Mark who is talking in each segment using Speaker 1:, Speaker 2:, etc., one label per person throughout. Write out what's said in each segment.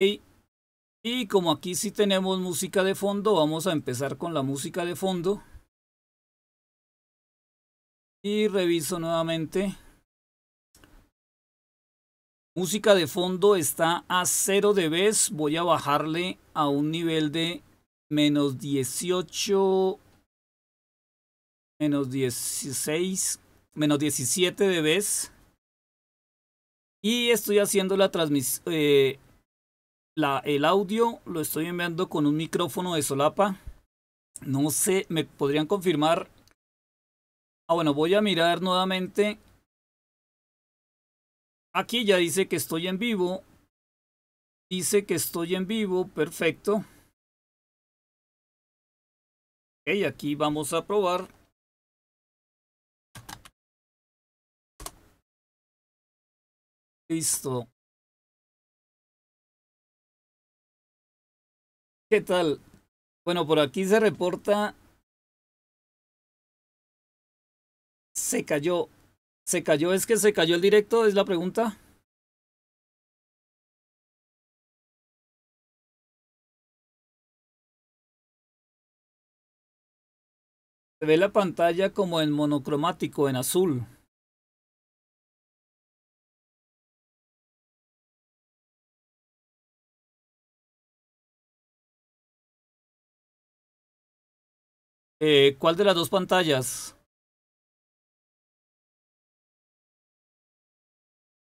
Speaker 1: Y como aquí sí tenemos música de fondo, vamos a empezar con la música de
Speaker 2: fondo. Y reviso nuevamente. Música de fondo está a 0
Speaker 1: vez. Voy a bajarle a un nivel de menos 18, menos 16, menos 17 vez. Y estoy haciendo la transmisión. Eh, la, el audio lo estoy enviando con un micrófono de solapa. No sé, me podrían confirmar. Ah, bueno, voy a mirar nuevamente.
Speaker 2: Aquí ya dice que estoy en vivo. Dice que estoy en vivo, perfecto. Ok, aquí vamos a probar. Listo. ¿Qué tal? Bueno, por aquí se reporta... Se cayó. ¿Se cayó? ¿Es que se cayó el directo? ¿Es la pregunta? Se ve la pantalla como en monocromático, en azul. Eh, ¿Cuál de las dos pantallas?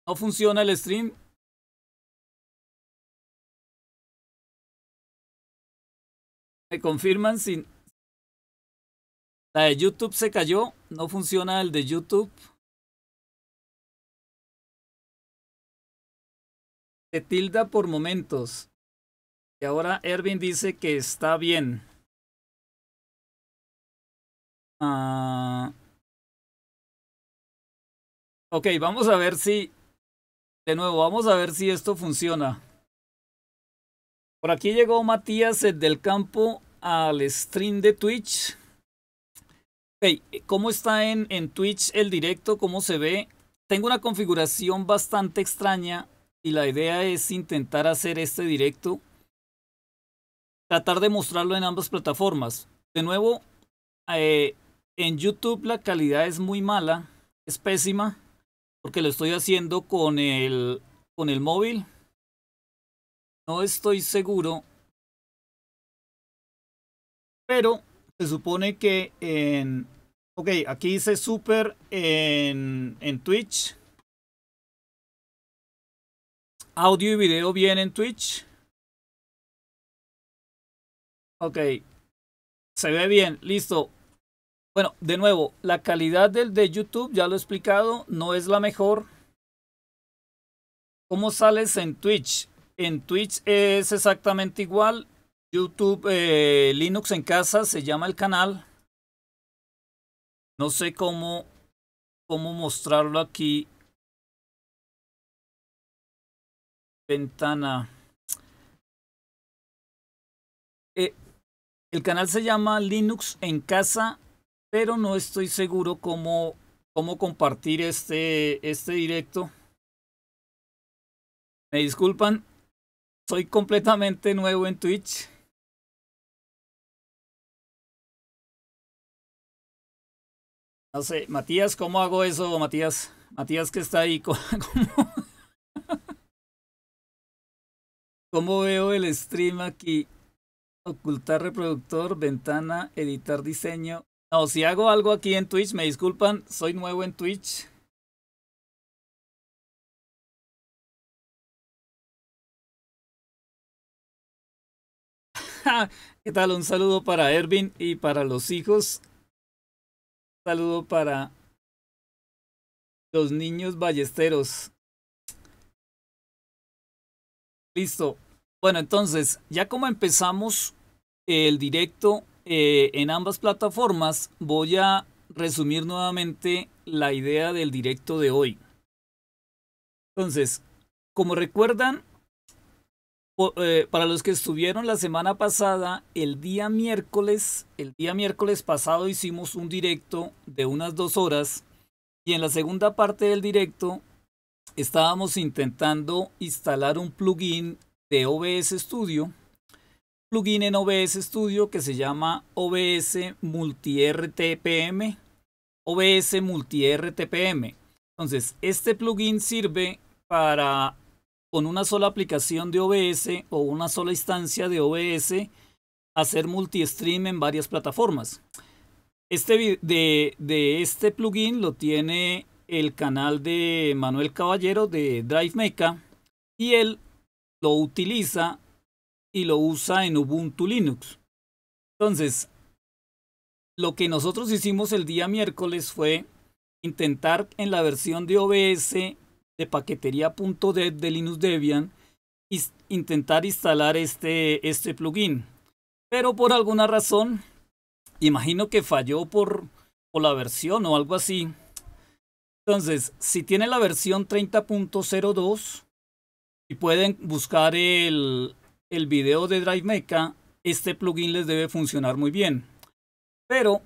Speaker 2: ¿No funciona el stream? Me confirman si la de YouTube se cayó, no funciona el de YouTube. Se tilda por momentos. Y ahora Erwin dice que está bien. Ah, ok, vamos a ver si... De nuevo, vamos a ver si esto funciona.
Speaker 1: Por aquí llegó Matías eh, del campo al stream de Twitch. Hey, eh, ¿cómo está en, en Twitch el directo? ¿Cómo se ve? Tengo una configuración bastante extraña y la idea es intentar hacer este directo. Tratar de mostrarlo en ambas plataformas. De nuevo, eh, en YouTube la calidad es muy mala, es pésima,
Speaker 2: porque lo estoy haciendo con el, con el móvil. No estoy seguro. Pero se
Speaker 1: supone que en... Ok, aquí hice super en, en Twitch.
Speaker 2: Audio y video bien en Twitch. Ok. Se ve bien,
Speaker 1: listo. Bueno, de nuevo, la calidad del de YouTube, ya lo he explicado, no es la mejor. ¿Cómo sales en Twitch? En Twitch es exactamente igual. YouTube eh, Linux en casa se llama el canal.
Speaker 2: No sé cómo, cómo mostrarlo aquí. Ventana. Eh, el canal se llama Linux
Speaker 1: en casa pero no estoy seguro cómo, cómo compartir este,
Speaker 2: este directo. Me disculpan, soy completamente nuevo en Twitch. No sé, Matías, ¿cómo hago eso, Matías? Matías que está ahí, cómo
Speaker 1: veo el stream aquí? Ocultar reproductor, ventana, editar
Speaker 2: diseño, no, si hago algo aquí en Twitch, me disculpan, soy nuevo en Twitch. ¿Qué tal? Un saludo para Ervin y para los hijos. saludo para los niños ballesteros. Listo.
Speaker 1: Bueno, entonces, ya como empezamos el directo, eh, en ambas plataformas voy a resumir nuevamente la idea del directo de hoy. Entonces, como recuerdan, eh, para los que estuvieron la semana pasada, el día miércoles, el día miércoles pasado hicimos un directo de unas dos horas y en la segunda parte del directo estábamos intentando instalar un plugin de OBS Studio plugin en OBS Studio que se llama OBS MultiRTPM. OBS MultiRTPM. Entonces, este plugin sirve para con una sola aplicación de OBS o una sola instancia de OBS hacer multi-stream en varias plataformas. Este de, de este plugin lo tiene el canal de Manuel Caballero de DriveMeca y él lo utiliza y lo usa en Ubuntu Linux. Entonces, lo que nosotros hicimos el día miércoles fue intentar en la versión de OBS de paquetería.dev de Linux Debian intentar instalar este, este plugin. Pero por alguna razón, imagino que falló por, por la versión o algo así. Entonces, si tiene la versión 30.02 y pueden buscar el, el video de Drive este plugin les debe funcionar muy bien. Pero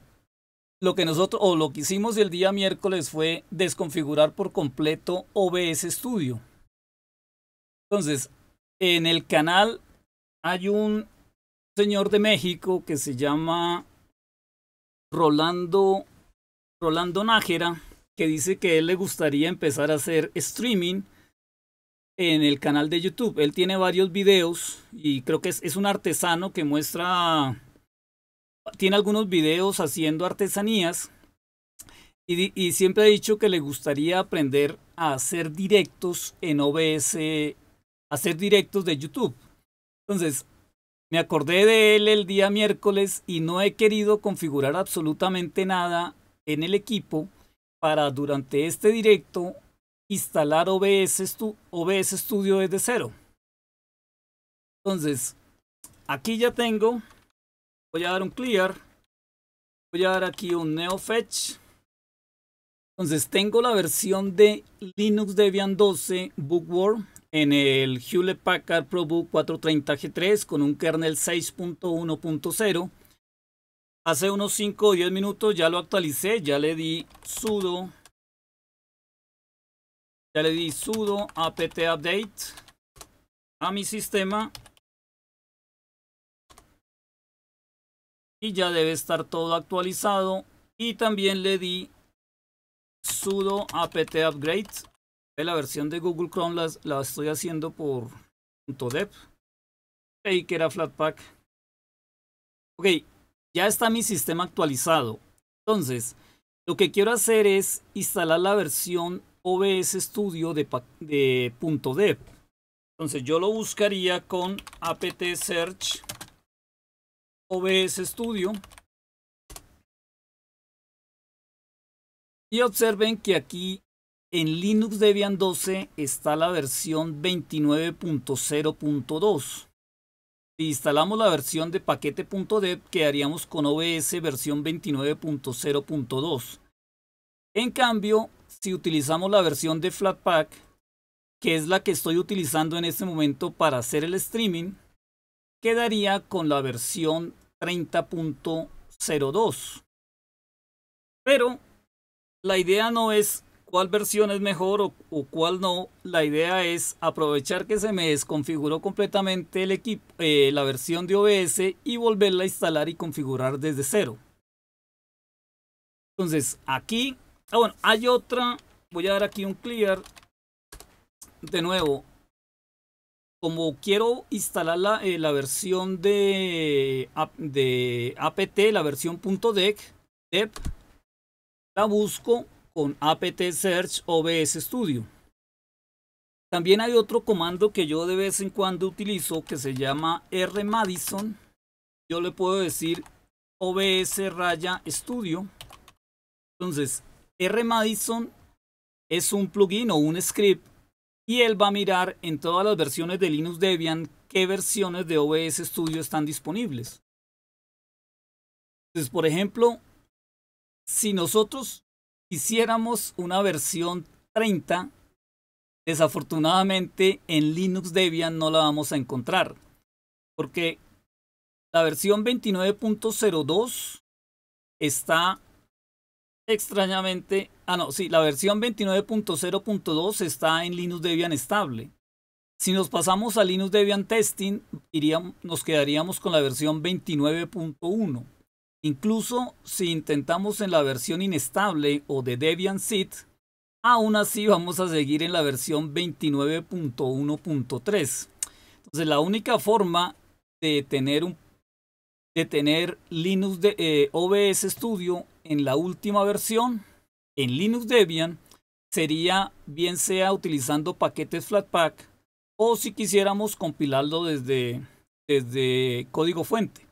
Speaker 1: lo que nosotros o lo que hicimos el día miércoles fue desconfigurar por completo OBS Studio. Entonces, en el canal hay un señor de México que se llama Rolando Rolando Nájera que dice que él le gustaría empezar a hacer streaming en el canal de YouTube. Él tiene varios videos y creo que es, un artesano que muestra, tiene algunos videos haciendo artesanías y, y, siempre ha dicho que le gustaría aprender a hacer directos en OBS, hacer directos de YouTube. Entonces, me acordé de él el día miércoles y no he querido configurar absolutamente nada en el equipo para durante este directo instalar OBS, OBS Studio desde cero. Entonces, aquí ya tengo, voy a dar un clear, voy a dar aquí un NeoFetch. Entonces tengo la versión de Linux Debian 12 Bookworm en el Hewlett Packard ProBook 430G3 con un kernel 6.1.0. Hace unos 5 o 10 minutos ya lo actualicé, ya le di sudo
Speaker 2: ya le di sudo apt update a mi sistema. Y ya debe estar todo actualizado. Y también le di sudo apt upgrade.
Speaker 1: La versión de Google Chrome la, estoy haciendo por .dev. Y que era Flatpak. Ok, ya está mi sistema actualizado. Entonces, lo que quiero hacer es instalar la versión OBS Studio de, Entonces yo lo buscaría con
Speaker 2: apt search OBS Studio. Y observen que aquí en
Speaker 1: Linux Debian 12 está la versión 29.0.2. Si instalamos la versión de paquete.dev quedaríamos con OBS versión 29.0.2. En cambio, si utilizamos la versión de Flatpak, que es la que estoy utilizando en este momento para hacer el streaming, quedaría con la versión 30.02. Pero la idea no es cuál versión es mejor o, cuál no. La idea es aprovechar que se me desconfiguró completamente equipo, eh, la versión de OBS y volverla a instalar y configurar desde cero. Entonces aquí Ah, bueno, hay otra. Voy a dar aquí un clear. De nuevo. Como quiero instalar la, eh, versión de, de apt, la versión .dec, la busco con apt search obs studio. También hay otro comando que yo de vez en cuando utilizo que se llama r-madison. Yo le puedo decir obs raya studio. Entonces, R Madison es un plugin o un script y él va a mirar en todas las versiones de Linux Debian qué versiones de OBS Studio están disponibles. Entonces, por ejemplo, si nosotros hiciéramos una versión 30, desafortunadamente en Linux Debian no la vamos a encontrar, porque la versión 29.02 está Extrañamente, ah no, sí, la versión 29.0.2 está en Linux Debian estable. Si nos pasamos a Linux Debian Testing, iríamos, nos quedaríamos con la versión 29.1. Incluso si intentamos en la versión inestable o de Debian Sit, aún así vamos a seguir en la versión 29.1.3. Entonces la única forma de tener, un, de tener Linux eh, OBS Studio en la última versión en Linux Debian sería bien sea utilizando paquetes Flatpak o si quisiéramos compilarlo desde, desde código fuente.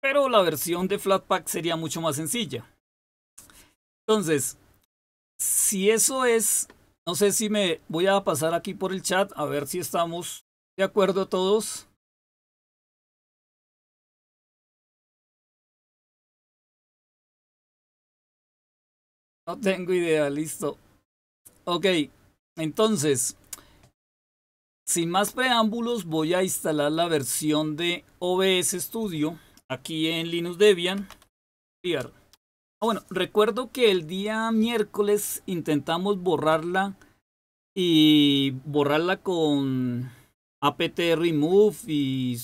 Speaker 1: Pero la versión de Flatpak sería mucho más sencilla. Entonces, si eso es,
Speaker 2: no sé si me voy a pasar aquí por el chat a ver si estamos de acuerdo todos. No tengo idea, listo. Ok, entonces, sin más preámbulos, voy a instalar
Speaker 1: la versión de OBS Studio aquí en Linux Debian. Ah, bueno, recuerdo que el día miércoles intentamos borrarla y borrarla con apt remove y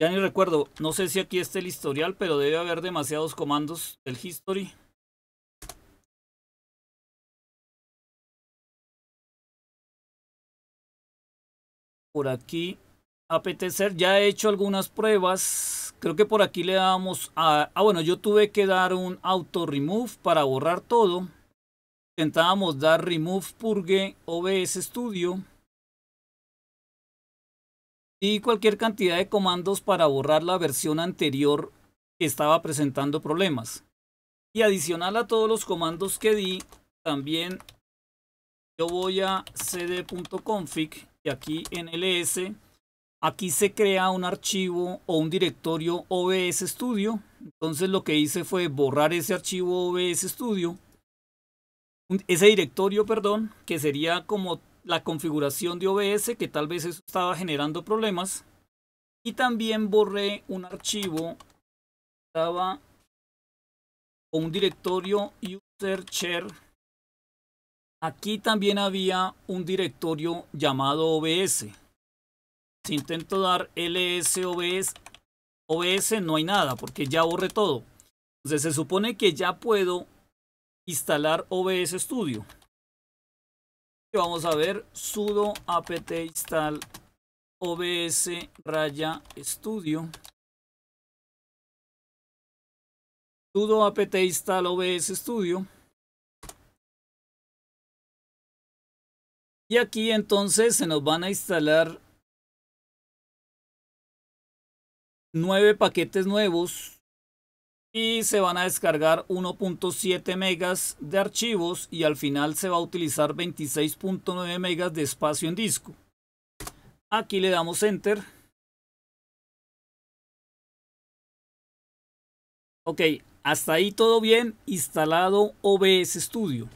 Speaker 1: ya ni recuerdo, no sé si aquí está el historial, pero debe haber demasiados
Speaker 2: comandos del history. por aquí
Speaker 1: apetecer. Ya he hecho algunas pruebas. Creo que por aquí le damos a... Ah, bueno, yo tuve que dar un auto remove para borrar todo. Intentábamos dar remove purge OBS Studio. Y cualquier cantidad de comandos para borrar la versión anterior que estaba presentando problemas. Y adicional a todos los comandos que di, también yo voy a cd.config y aquí ls, aquí se crea un archivo o un directorio OBS Studio. Entonces lo que hice fue borrar ese archivo OBS Studio, ese directorio, perdón, que sería como la configuración de OBS, que tal vez eso estaba generando problemas. Y también borré un archivo, estaba o un directorio user share Aquí también había un directorio llamado OBS. Si intento dar ls OBS, OBS no hay nada porque ya borré todo. Entonces se supone que ya puedo instalar OBS Studio.
Speaker 2: vamos a ver sudo apt install OBS raya Studio. Sudo apt install OBS Studio. Y aquí entonces se nos van a instalar nueve paquetes nuevos y se
Speaker 1: van a descargar 1.7 megas de archivos y al final se va a utilizar
Speaker 2: 26.9 megas de espacio en disco. Aquí le damos enter. Ok, hasta ahí todo bien, instalado OBS Studio.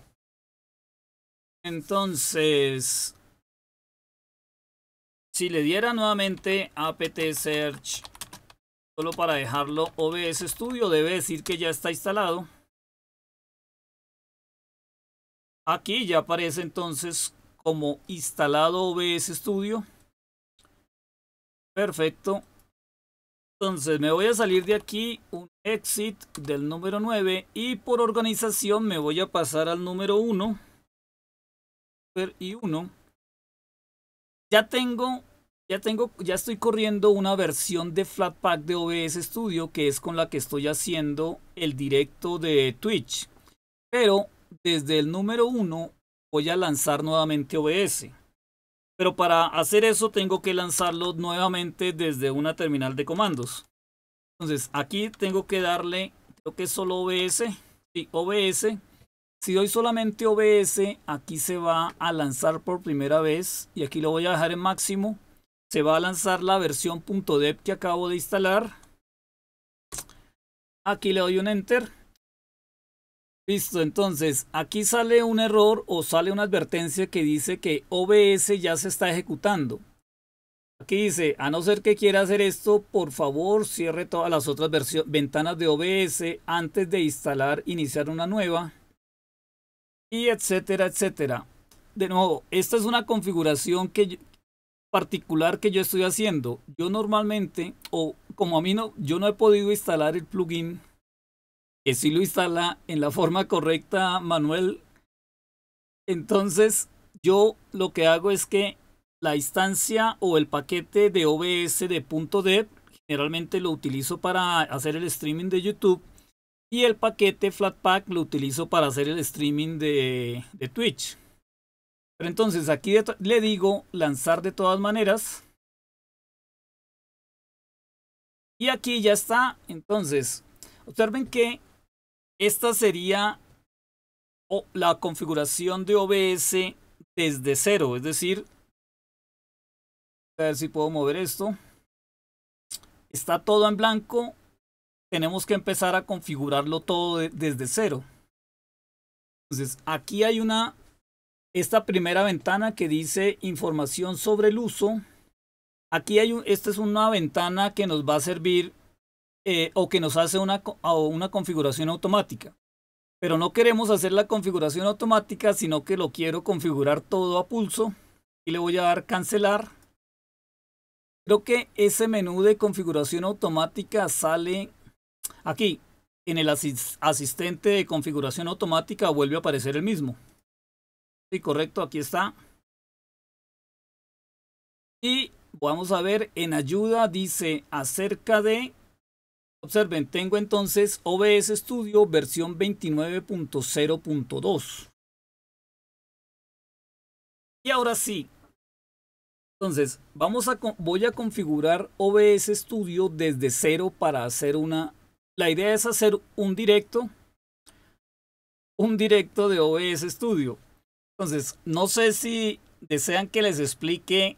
Speaker 1: Entonces, si le diera nuevamente apt search solo para dejarlo OBS Studio, debe decir que ya está instalado. Aquí ya aparece entonces como instalado OBS Studio. Perfecto. Entonces me voy a salir de aquí un exit del número 9 y por organización me voy a pasar al número 1 y 1. Ya tengo, ya tengo, ya estoy corriendo una versión de Flatpak de OBS Studio que es con la que estoy haciendo el directo de Twitch. Pero desde el número 1 voy a lanzar nuevamente OBS. Pero para hacer eso tengo que lanzarlo nuevamente desde una terminal de comandos. Entonces aquí tengo que darle, creo que es solo OBS. y OBS si doy solamente OBS, aquí se va a lanzar por primera vez y aquí lo voy a dejar en máximo. Se va a lanzar la versión .deb que acabo de instalar. Aquí le doy un enter. Listo, entonces aquí sale un error o sale una advertencia que dice que OBS ya se está ejecutando. Aquí dice, a no ser que quiera hacer esto, por favor cierre todas las otras ventanas de OBS antes de instalar, iniciar una nueva y etcétera, etcétera. De nuevo, esta es una configuración que particular que yo estoy haciendo. Yo normalmente, o como a mí no, yo no he podido instalar el plugin, que si lo instala en la forma correcta Manuel. Entonces, yo lo que hago es que la instancia o el paquete de OBS de .dev, generalmente lo utilizo para hacer el streaming de YouTube, y el paquete Flatpak lo utilizo para hacer el streaming de, Twitch. Pero entonces aquí le digo lanzar de todas maneras. Y aquí ya está. Entonces, observen que esta sería la configuración de OBS desde cero. Es decir, a ver si puedo mover esto. Está todo en blanco tenemos que empezar a configurarlo todo desde cero. Entonces, aquí hay una, esta primera ventana que dice información sobre el uso. Aquí hay un, esta es una ventana que nos va a servir eh, o que nos hace una, una configuración automática. Pero no queremos hacer la configuración automática, sino que lo quiero configurar todo a pulso. Y le voy a dar cancelar. Creo que ese menú de configuración automática sale Aquí, en el asistente de configuración automática vuelve a aparecer el mismo. y correcto, aquí está. Y vamos a ver en ayuda, dice acerca de... Observen, tengo entonces OBS Studio versión 29.0.2. Y ahora sí. Entonces, vamos a, voy a configurar OBS Studio desde cero para hacer una la idea es hacer un directo, un directo de OBS Studio. Entonces, no sé si desean que les explique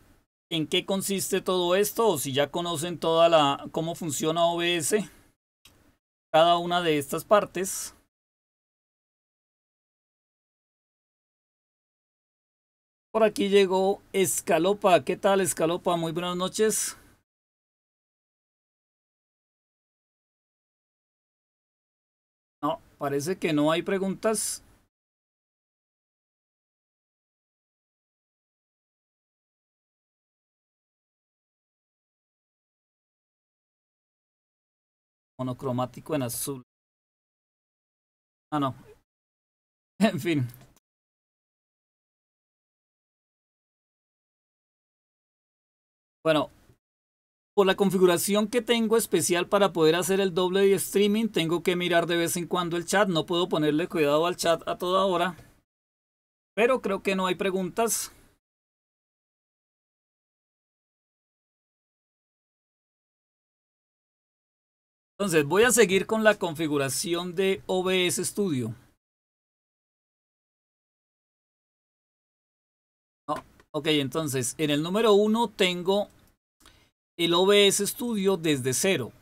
Speaker 1: en qué consiste todo esto o
Speaker 2: si ya conocen toda la cómo funciona OBS cada una de estas partes. Por aquí llegó Escalopa. ¿Qué tal, Escalopa? Muy buenas noches. Parece que no hay preguntas. Monocromático en azul. Ah, no. En fin. Bueno, por la configuración que tengo especial para poder hacer el doble de streaming, tengo que mirar de vez en cuando el chat. No puedo ponerle cuidado al chat a toda hora. Pero creo que no hay preguntas. Entonces voy a seguir con la configuración de OBS Studio. Ok, entonces en el número 1 tengo
Speaker 1: el OBS Studio desde cero.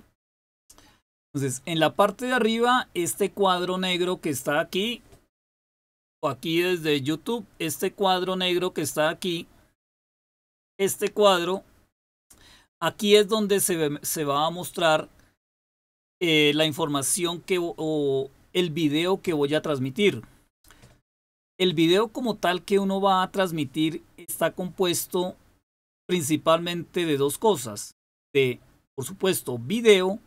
Speaker 1: Entonces, en la parte de arriba, este cuadro negro que está aquí, o aquí desde YouTube, este cuadro negro que está aquí, este cuadro, aquí es donde se, se va a mostrar eh, la información que, o el video que voy a transmitir. El video como tal que uno va a transmitir está compuesto principalmente de dos cosas, de, por supuesto, video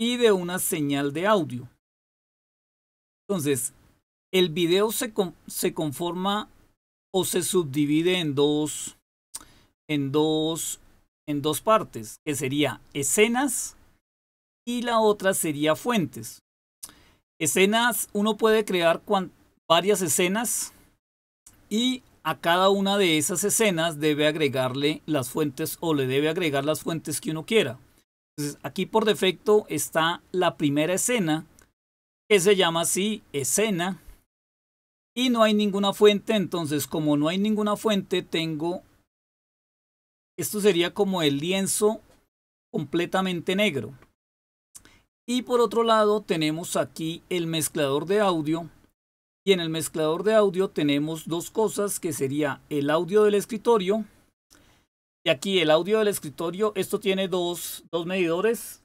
Speaker 1: y de una señal de audio. Entonces, el video se, se conforma o se subdivide en dos, en dos, en dos partes, que sería escenas y la otra sería fuentes. Escenas, uno puede crear varias escenas y a cada una de esas escenas debe agregarle las fuentes o le debe agregar las fuentes que uno quiera. Entonces, aquí por defecto está la primera escena, que se llama así escena, y no hay ninguna fuente, entonces como no hay ninguna fuente, tengo, esto sería como el lienzo completamente negro. Y por otro lado tenemos aquí el mezclador de audio, y en el mezclador de audio tenemos dos cosas que sería el audio del escritorio. Y aquí el audio del escritorio, esto tiene dos, dos medidores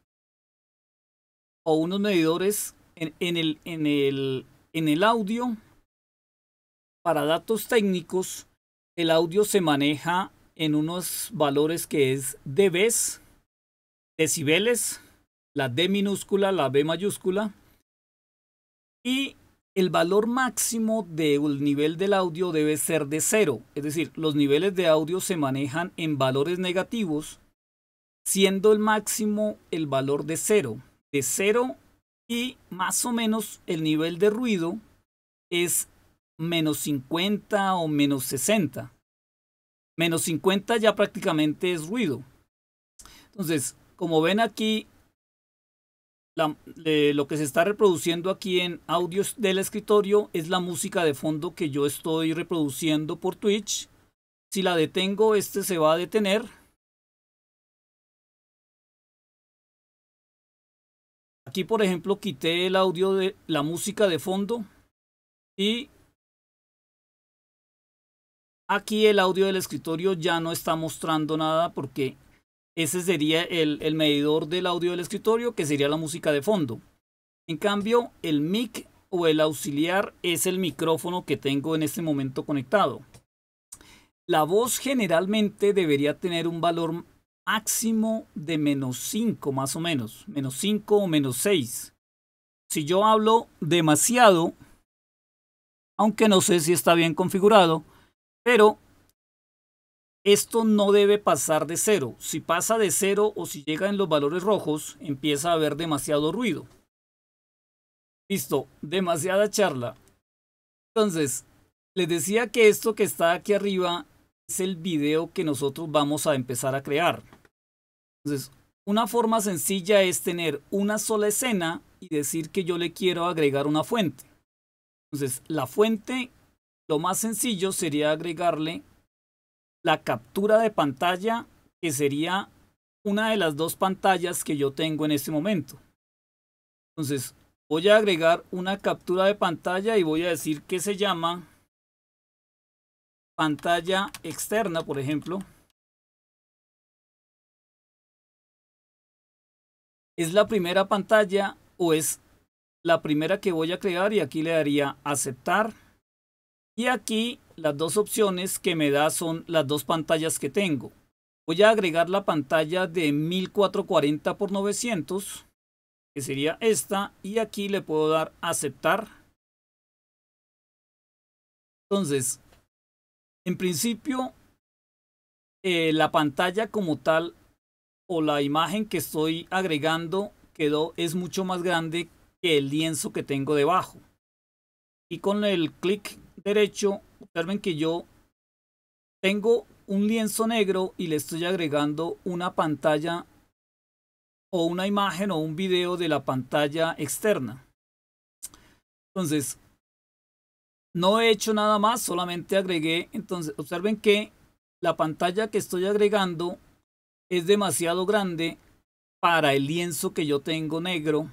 Speaker 1: o unos medidores en, el, en, el, en el audio. Para datos técnicos, el audio se maneja en unos valores que es dBs, decibeles, la D minúscula, la B mayúscula. Y el valor máximo del nivel del audio debe ser de cero. Es decir, los niveles de audio se manejan en valores negativos, siendo el máximo el valor de cero. De cero y más o menos el nivel de ruido es menos 50 o menos 60. Menos 50 ya prácticamente es ruido. Entonces, como ven aquí, lo que se está reproduciendo aquí en audios del escritorio es la música de fondo que yo estoy reproduciendo
Speaker 2: por Twitch. Si la detengo, este se va a detener. Aquí, por ejemplo, quité el audio de la música de fondo y
Speaker 1: aquí el audio del escritorio ya no está mostrando nada porque ese sería el, medidor del audio del escritorio, que sería la música de fondo. En cambio, el mic o el auxiliar es el micrófono que tengo en este momento conectado. La voz generalmente debería tener un valor máximo de menos 5 más o menos, menos 5 o menos 6. Si yo hablo demasiado, aunque no sé si está bien configurado, pero esto no debe pasar de cero. Si pasa de cero o si llega en los valores rojos, empieza a haber demasiado ruido. Listo, demasiada charla. Entonces, les decía que esto que está aquí arriba es el video que nosotros vamos a empezar a crear. Entonces, una forma sencilla es tener una sola escena y decir que yo le quiero agregar una fuente. Entonces, la fuente, lo más sencillo sería agregarle la captura de pantalla, que sería una de las dos pantallas que yo tengo en este momento. Entonces, voy a agregar una captura de pantalla y voy a decir que se llama
Speaker 2: pantalla externa, por ejemplo. ¿Es la primera pantalla o es la
Speaker 1: primera que voy a crear? Y aquí le daría aceptar. Y aquí las dos opciones que me da son las dos pantallas que tengo. Voy a agregar la pantalla de 1440x900, que sería esta, y aquí le puedo
Speaker 2: dar aceptar. Entonces, en principio, eh, la pantalla como tal
Speaker 1: o la imagen que estoy agregando quedó, es mucho más grande que el lienzo que tengo debajo. Y con el clic derecho, observen que yo tengo un lienzo negro y le estoy agregando una pantalla o una imagen o un video de la pantalla externa. Entonces, no he hecho nada más, solamente agregué. Entonces, observen que la pantalla que estoy agregando es demasiado grande para el lienzo que yo tengo negro.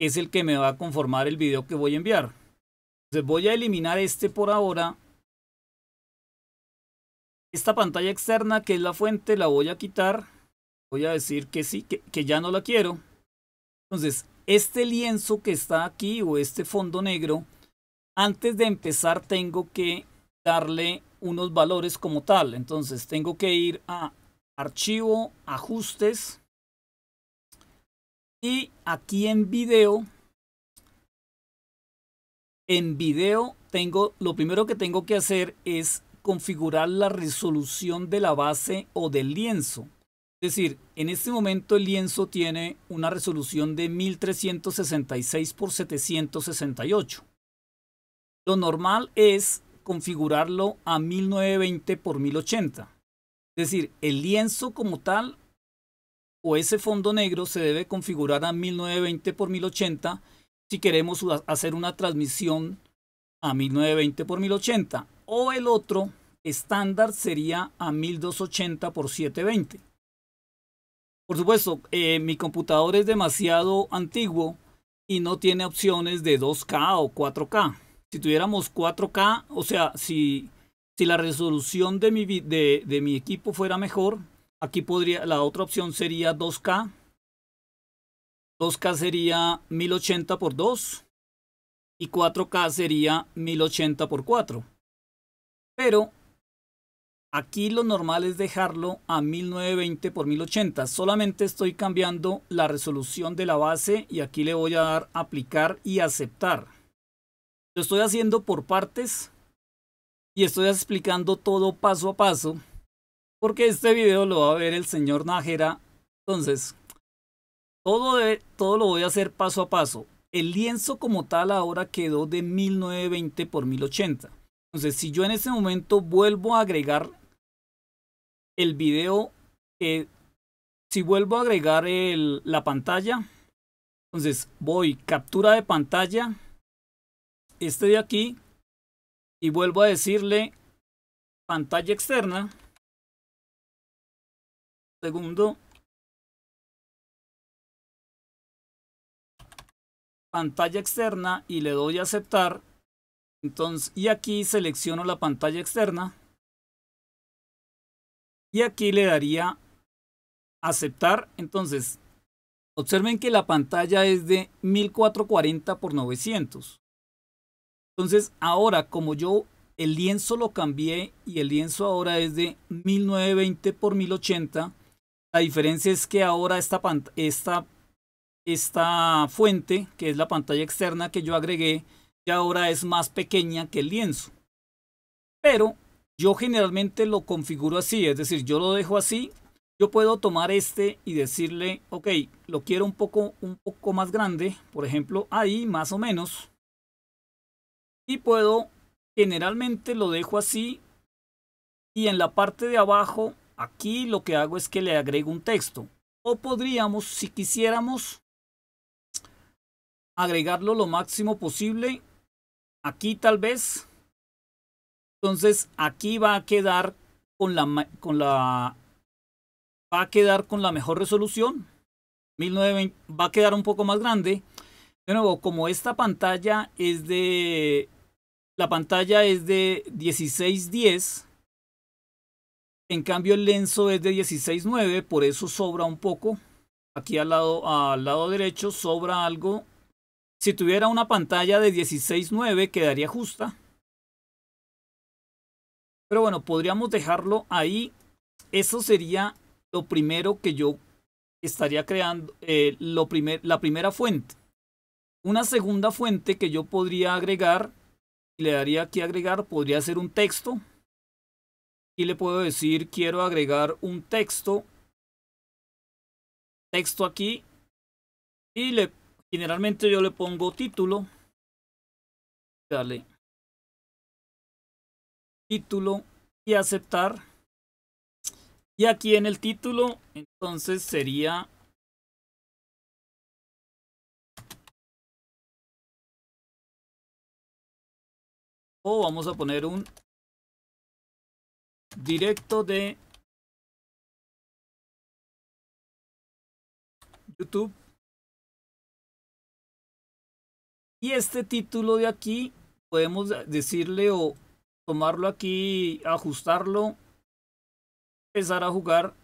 Speaker 1: Es el que me va a conformar el video que voy a enviar. Entonces voy a eliminar este por ahora. Esta pantalla externa que es la fuente la voy a quitar. Voy a decir que sí, que, que ya no la quiero. Entonces, este lienzo que está aquí o este fondo negro, antes de empezar tengo que darle unos valores como tal. Entonces tengo que ir a archivo, ajustes y aquí en video en video tengo, lo primero que tengo que hacer es configurar la resolución de la base o del lienzo. Es decir, en este momento el lienzo tiene una resolución de 1366 x 768. Lo normal es configurarlo a 1920 x 1080. Es decir, el lienzo como tal o ese fondo negro se debe configurar a 1920 x 1080 si queremos hacer una transmisión a 1920 por 1080 o el otro estándar sería a 1280 por 720. Por supuesto, eh, mi computador es demasiado antiguo y no tiene opciones de 2K o 4K. Si tuviéramos 4K, o sea, si, la resolución de mi, de mi equipo fuera mejor, aquí podría, la otra opción sería 2K 2K sería 1080 por 2 y 4K sería 1080 por 4. Pero aquí lo normal es dejarlo a 1920 por 1080. Solamente estoy cambiando la resolución de la base y aquí le voy a dar aplicar y aceptar. Lo estoy haciendo por partes y estoy explicando todo paso a paso porque este video lo va a ver el señor Nájera. Entonces, todo, todo lo voy a hacer paso a paso. El lienzo como tal ahora quedó de 1920 por 1080. Entonces, si yo en este momento vuelvo a agregar el video, eh, si vuelvo a agregar el, la pantalla, entonces voy captura de
Speaker 2: pantalla, este de aquí, y vuelvo a decirle pantalla externa. Segundo, pantalla externa y le doy a aceptar. Entonces, y aquí selecciono la pantalla
Speaker 1: externa. Y aquí le daría aceptar. Entonces, observen que la pantalla es de 1440 x 900. Entonces, ahora como yo el lienzo lo cambié y el lienzo ahora es de 1920 x 1080, la diferencia es que ahora esta, esta esta fuente, que es la pantalla externa que yo agregué, ya ahora es más pequeña que el lienzo. Pero yo generalmente lo configuro así, es decir, yo lo dejo así. Yo puedo tomar este y decirle, ok, lo quiero un poco, un poco más grande, por ejemplo, ahí más o menos. Y puedo, generalmente lo dejo así. Y en la parte de abajo, aquí lo que hago es que le agrego un texto. O podríamos, si quisiéramos, agregarlo lo máximo posible. Aquí tal vez. Entonces aquí va a quedar con la, con la va a quedar con la mejor resolución. va a quedar un poco más grande. De nuevo, como esta pantalla es de la pantalla es de 1610, en cambio el lenzo es de 16.9, por eso sobra un poco. Aquí al lado, al lado derecho sobra algo si tuviera una pantalla de 16.9 quedaría justa. Pero bueno, podríamos dejarlo ahí. Eso sería lo primero que yo estaría creando, eh, lo primer, la primera fuente. Una segunda fuente que yo podría agregar, le daría aquí agregar, podría ser un texto. Y le puedo decir, quiero agregar un texto.
Speaker 2: Texto aquí. Y le Generalmente yo le pongo título. Dale. Título y aceptar. Y aquí en el título, entonces sería... O vamos a poner un directo de YouTube Y este título de aquí, podemos decirle o tomarlo aquí, ajustarlo, empezar a jugar.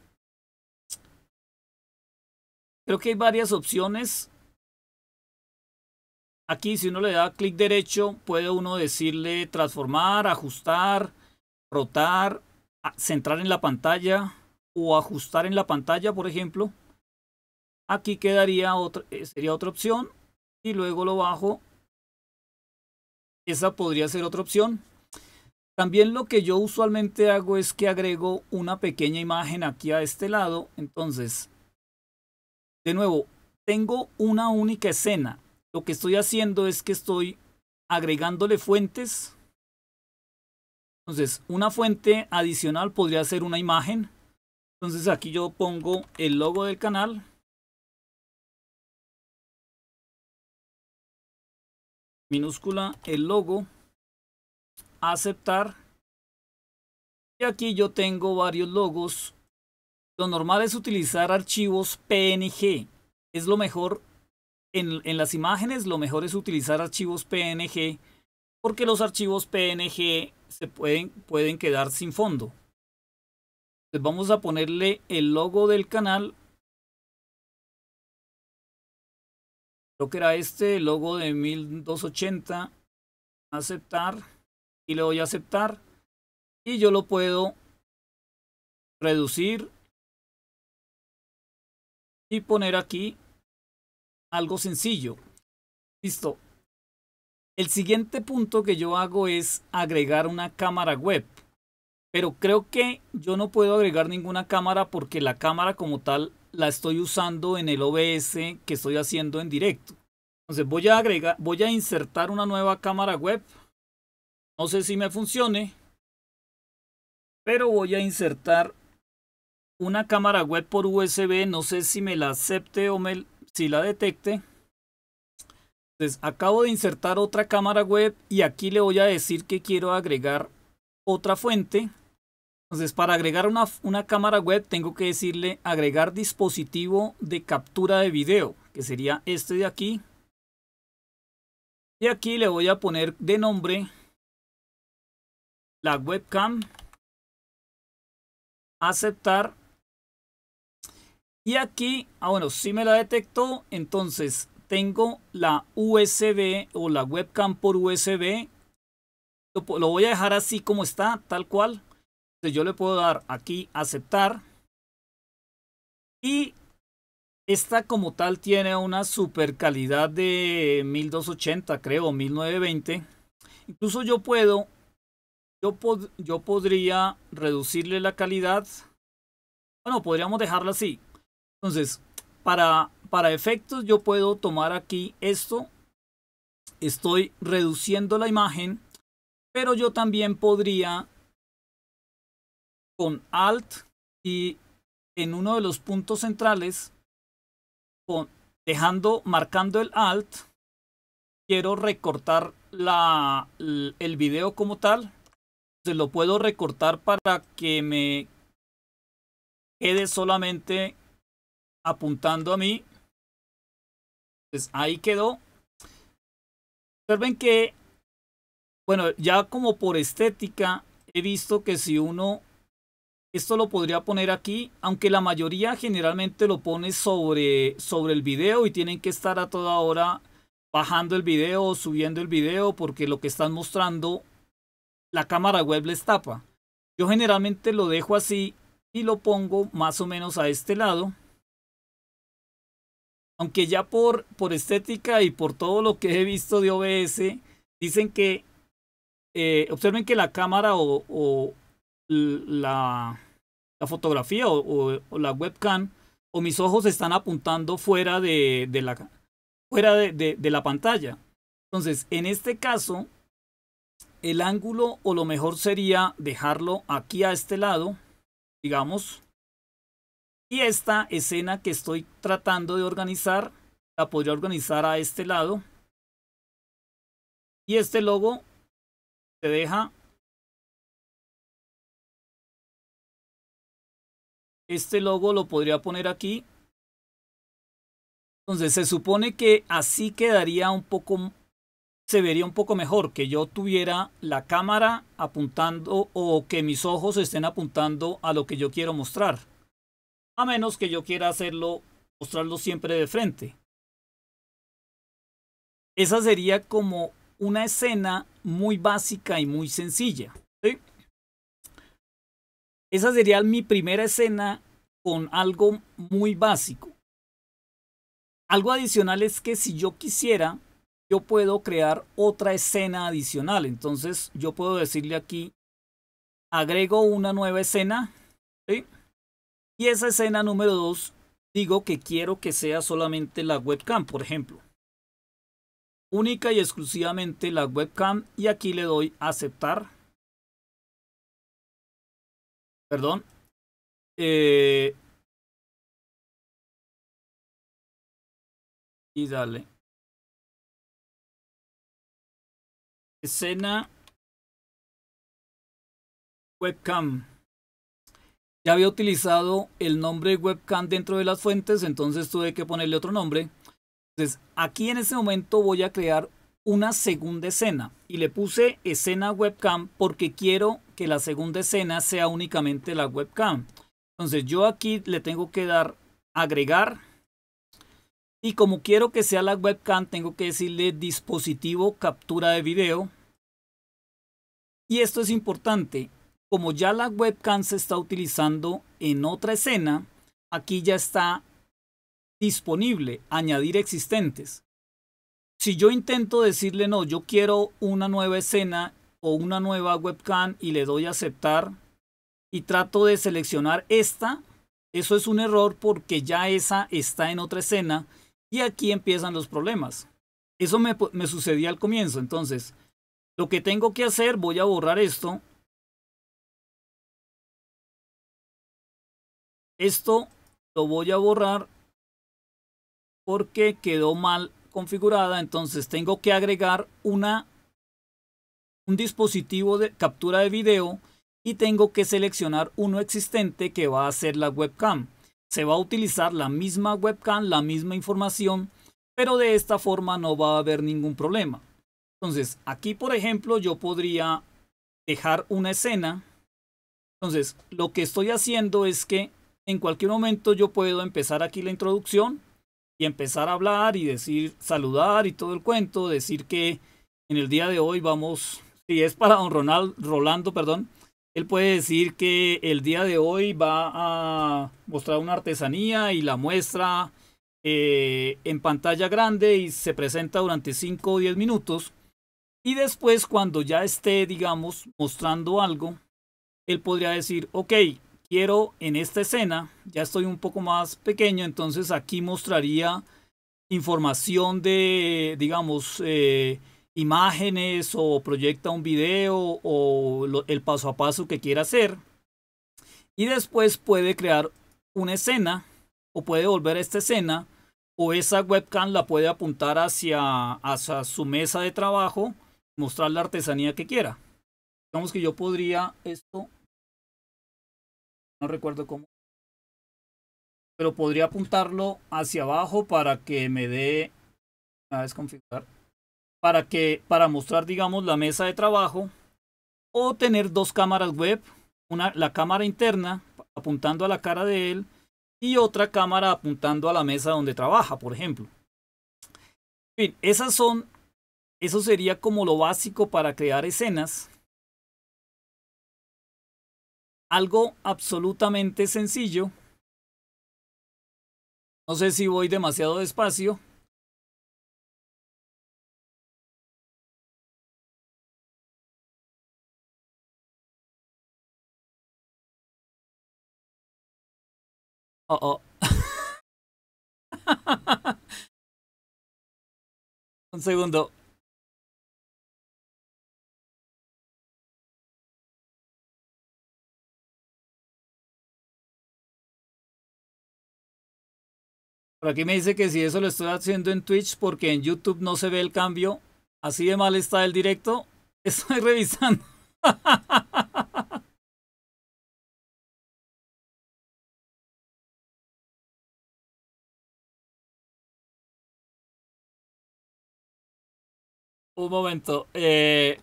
Speaker 2: Creo que hay varias opciones.
Speaker 1: Aquí si uno le da clic derecho, puede uno decirle transformar, ajustar, rotar, centrar en la pantalla o ajustar en la pantalla, por ejemplo. Aquí quedaría otra, eh, sería otra opción y luego lo bajo esa podría ser otra opción. También lo que yo usualmente hago es que agrego una pequeña imagen aquí a este lado. Entonces, de nuevo, tengo una única escena. Lo que estoy haciendo es que estoy agregándole fuentes. Entonces, una fuente adicional podría ser una imagen. Entonces aquí yo pongo el
Speaker 2: logo del canal. minúscula el logo, aceptar.
Speaker 1: Y aquí yo tengo varios logos. Lo normal es utilizar archivos PNG. Es lo mejor en, las imágenes, lo mejor es utilizar archivos PNG porque los archivos PNG se pueden, pueden
Speaker 2: quedar sin fondo. vamos a ponerle el logo del canal Creo que era este, logo de 1280. Aceptar. Y le voy a aceptar. Y yo lo puedo reducir. Y poner aquí algo sencillo. Listo.
Speaker 1: El siguiente punto que yo hago es agregar una cámara web. Pero creo que yo no puedo agregar ninguna cámara porque la cámara como tal la estoy usando en el OBS que estoy haciendo en directo. Entonces voy a agregar, voy a insertar una nueva cámara web. No sé si me funcione, pero voy a insertar una cámara web por USB. No sé si me la acepte o si la detecte. Entonces acabo de insertar otra cámara web y aquí le voy a decir que quiero agregar otra fuente. Entonces, para agregar una, cámara web, tengo que decirle agregar dispositivo de captura de video, que sería este de aquí.
Speaker 2: Y aquí le voy a poner de nombre la webcam. Aceptar.
Speaker 1: Y aquí, ah bueno, si me la detectó, entonces tengo la USB o la webcam por USB. lo voy a dejar así como está, tal cual yo le puedo dar aquí aceptar. Y esta como tal tiene una super calidad de 1280, creo, 1920. Incluso yo puedo, yo, yo podría reducirle la calidad. Bueno, podríamos dejarla así. Entonces, para, para efectos yo puedo tomar aquí esto. Estoy reduciendo la imagen, pero yo también podría
Speaker 2: con Alt y en uno de los puntos centrales, con, dejando, marcando el Alt,
Speaker 1: quiero recortar la, el video como tal. Se lo puedo recortar para que me quede solamente apuntando a mí. Entonces pues ahí quedó. Observen que, bueno, ya como por estética, he visto que si uno esto lo podría poner aquí, aunque la mayoría generalmente lo pone sobre, sobre el video y tienen que estar a toda hora bajando el video o subiendo el video porque lo que están mostrando la cámara web les tapa. Yo generalmente lo dejo así y lo pongo más o menos a este lado. Aunque ya por, por estética y por todo lo que he visto de OBS, dicen que, eh, observen que la cámara o, o la, la fotografía o, la webcam o mis ojos están apuntando fuera de, la, fuera de, de la pantalla. Entonces, en este caso, el ángulo o lo mejor sería dejarlo aquí a este lado, digamos. Y esta escena que estoy tratando de organizar, la podría organizar a este lado.
Speaker 2: Y este logo se deja Este logo lo podría poner aquí. Entonces se supone que así quedaría un poco,
Speaker 1: se vería un poco mejor que yo tuviera la cámara apuntando o que mis ojos estén apuntando a lo que yo quiero mostrar. A menos que yo quiera hacerlo, mostrarlo siempre de frente. Esa sería como una escena muy básica y muy sencilla. Esa sería mi primera escena con algo muy básico. Algo adicional es que si yo quisiera, yo puedo crear otra escena adicional. Entonces yo puedo decirle aquí, agrego una nueva escena. Y esa escena número dos, digo que quiero que sea solamente la webcam, por ejemplo. Única
Speaker 2: y exclusivamente la webcam. Y aquí le doy aceptar. Perdón. Eh, y dale. Escena. Webcam. Ya había utilizado el nombre webcam dentro de las
Speaker 1: fuentes, entonces tuve que ponerle otro nombre. Entonces, aquí en este momento voy a crear una segunda escena y le puse escena webcam porque quiero que la segunda escena sea únicamente la webcam. Entonces yo aquí le tengo que dar agregar y como quiero que sea la webcam tengo que decirle dispositivo captura de video. Y esto es importante, como ya la webcam se está utilizando en otra escena, aquí ya está disponible añadir existentes si yo intento decirle no, yo quiero una nueva escena o una nueva webcam y le doy a aceptar y trato de seleccionar esta, eso es un error porque ya esa está en otra escena y aquí empiezan los problemas. Eso me, me sucedía
Speaker 2: al comienzo, entonces lo que tengo que hacer, voy a borrar esto. Esto lo voy a borrar porque quedó mal configurada, entonces tengo que
Speaker 1: agregar una, un dispositivo de captura de video y tengo que seleccionar uno existente que va a ser la webcam. Se va a utilizar la misma webcam, la misma información, pero de esta forma no va a haber ningún problema. Entonces, aquí por ejemplo yo podría dejar una escena. Entonces, lo que estoy haciendo es que en cualquier momento yo puedo empezar aquí la introducción, y empezar a hablar y decir, saludar y todo el cuento, decir que en el día de hoy vamos, si es para don Ronald, Rolando, perdón, él puede decir que el día de hoy va a mostrar una artesanía y la muestra eh, en pantalla grande y se presenta durante 5 o 10 minutos. Y después cuando ya esté, digamos, mostrando algo, él podría decir, ok, quiero en esta escena, ya estoy un poco más pequeño, entonces aquí mostraría información de, digamos, eh, imágenes o proyecta un video o el paso a paso que quiera hacer. Y después puede crear una escena o puede volver a esta escena o esa webcam la puede apuntar hacia, hacia su mesa
Speaker 2: de trabajo, mostrar la artesanía que quiera. Digamos que yo podría esto no recuerdo cómo. Pero podría apuntarlo hacia abajo para que me dé a desconfigurar
Speaker 1: para que para mostrar digamos la mesa de trabajo o tener dos cámaras web una la cámara interna apuntando a la cara de él y otra cámara apuntando a la mesa donde trabaja por ejemplo en fin esas son eso sería como lo básico para crear escenas
Speaker 2: algo absolutamente sencillo. No sé si voy demasiado despacio. Oh, oh. Un segundo. aquí me dice que si eso lo estoy haciendo en Twitch porque en YouTube no se ve el cambio. Así de mal está el directo. Estoy revisando. Un momento. Eh,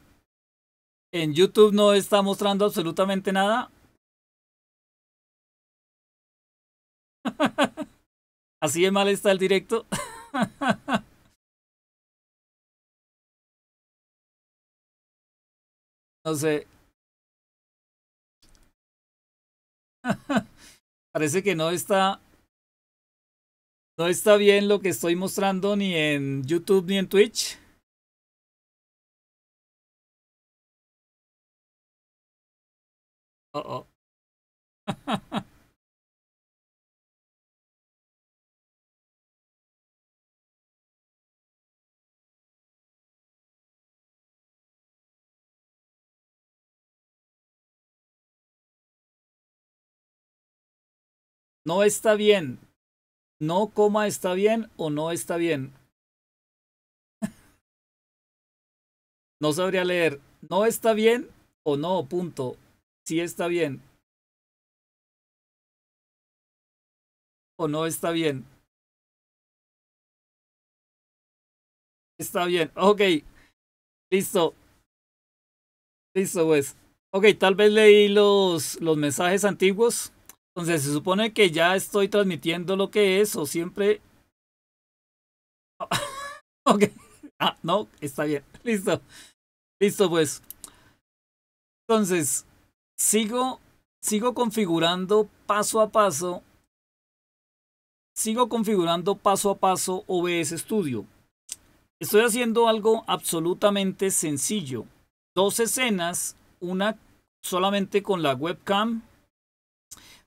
Speaker 2: en YouTube no está mostrando absolutamente nada. Así de mal está el directo. no sé. Parece que no está. No está bien lo que estoy mostrando ni en YouTube ni en Twitch. oh. oh. No está bien. No coma está bien o no está bien. no sabría leer. No está bien o no, punto. Si está bien. O no está bien. Está bien. Ok. Listo. Listo, pues. Ok, tal vez leí
Speaker 1: los, los mensajes antiguos. Entonces se supone que ya estoy transmitiendo lo que es o siempre... ok. Ah, no, está bien. Listo. Listo pues. Entonces, sigo, sigo configurando paso a paso. Sigo configurando paso a paso OBS Studio. Estoy haciendo algo absolutamente sencillo. Dos escenas, una solamente con la webcam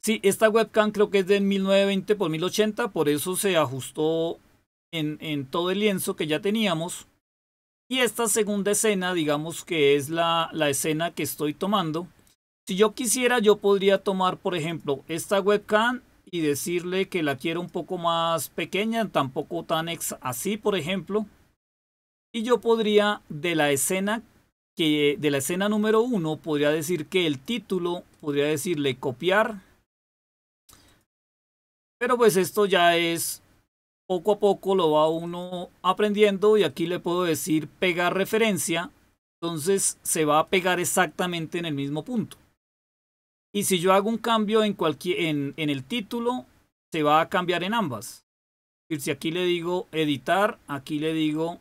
Speaker 1: Sí, esta webcam creo que es de 1920 x 1080, por eso se ajustó en, en, todo el lienzo que ya teníamos. Y esta segunda escena, digamos que es la, la escena que estoy tomando. Si yo quisiera, yo podría tomar, por ejemplo, esta webcam y decirle que la quiero un poco más pequeña, tampoco tan ex así, por ejemplo. Y yo podría, de la escena que de la escena número uno, podría decir que el título, podría decirle copiar pero pues esto ya es poco a poco lo va uno aprendiendo y aquí le puedo decir pegar referencia. Entonces se va a pegar exactamente en el mismo punto. Y si yo hago un cambio en, cualquier, en, el título, se va a cambiar en ambas. Si aquí le digo editar, aquí le digo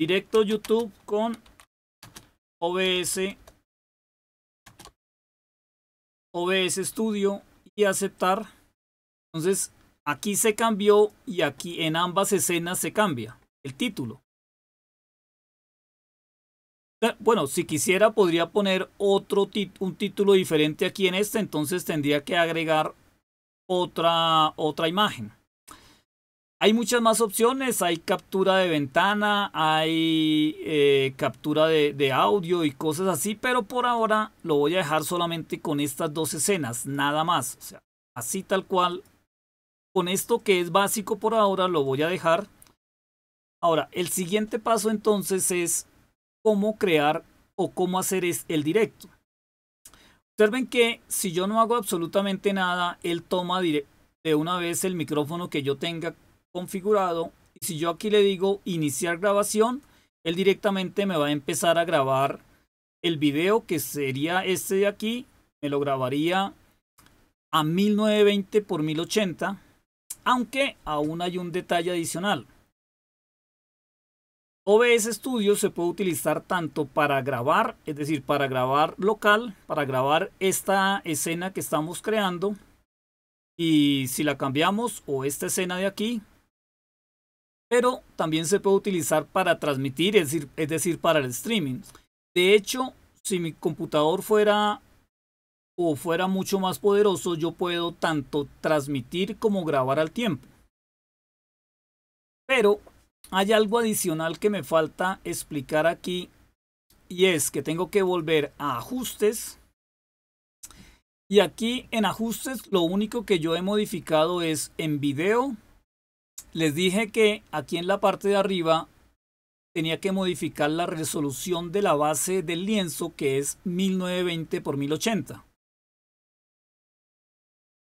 Speaker 2: directo YouTube con OBS, OBS Studio aceptar.
Speaker 1: Entonces, aquí se cambió y aquí en ambas escenas se cambia el título. Bueno, si quisiera podría poner otro un título diferente aquí en este, entonces tendría que agregar otra, otra imagen. Hay muchas más opciones, hay captura de ventana, hay eh, captura de, audio y cosas así, pero por ahora lo voy a dejar solamente con estas dos escenas, nada más. O sea, así tal cual. Con esto que es básico por ahora lo voy a dejar. Ahora, el siguiente paso entonces es cómo crear o cómo hacer es el directo. Observen que si yo no hago absolutamente nada, él toma de una vez el micrófono que yo tenga configurado. Y si yo aquí le digo iniciar grabación, él directamente me va a empezar a grabar el video que sería este de aquí. Me lo grabaría a 1920 x 1080. Aunque aún hay un detalle adicional. OBS Studio se puede utilizar tanto para grabar, es decir, para grabar local, para grabar esta escena que estamos creando. Y si la cambiamos o esta escena de aquí, pero también se puede utilizar para transmitir, es decir, es decir, para el streaming. De hecho, si mi computador fuera o fuera mucho más poderoso, yo puedo tanto transmitir como grabar al tiempo. Pero hay algo adicional que me falta explicar aquí y es que tengo que volver a ajustes. Y aquí en ajustes lo único que yo he modificado es en video, les dije que aquí en la parte de arriba tenía que modificar la resolución de la base del lienzo que es 1920
Speaker 2: x 1080.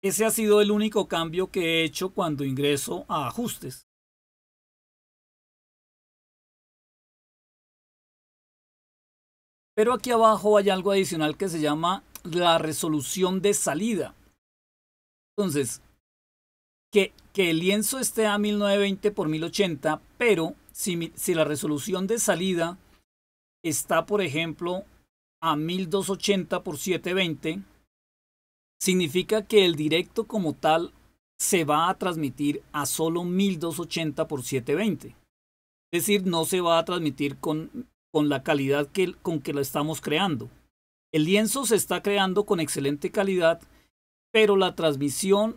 Speaker 2: Ese ha sido el único cambio que he hecho cuando ingreso a ajustes. Pero aquí abajo hay algo adicional que se llama la resolución de salida. Entonces,
Speaker 1: que, el lienzo esté a 1920 por 1080, pero si, la resolución de salida está, por ejemplo, a 1280 por 720, significa que el directo como tal se va a transmitir a solo 1280 por 720. Es decir, no se va a transmitir con, con la calidad con que lo estamos creando. El lienzo se está creando con excelente calidad, pero la transmisión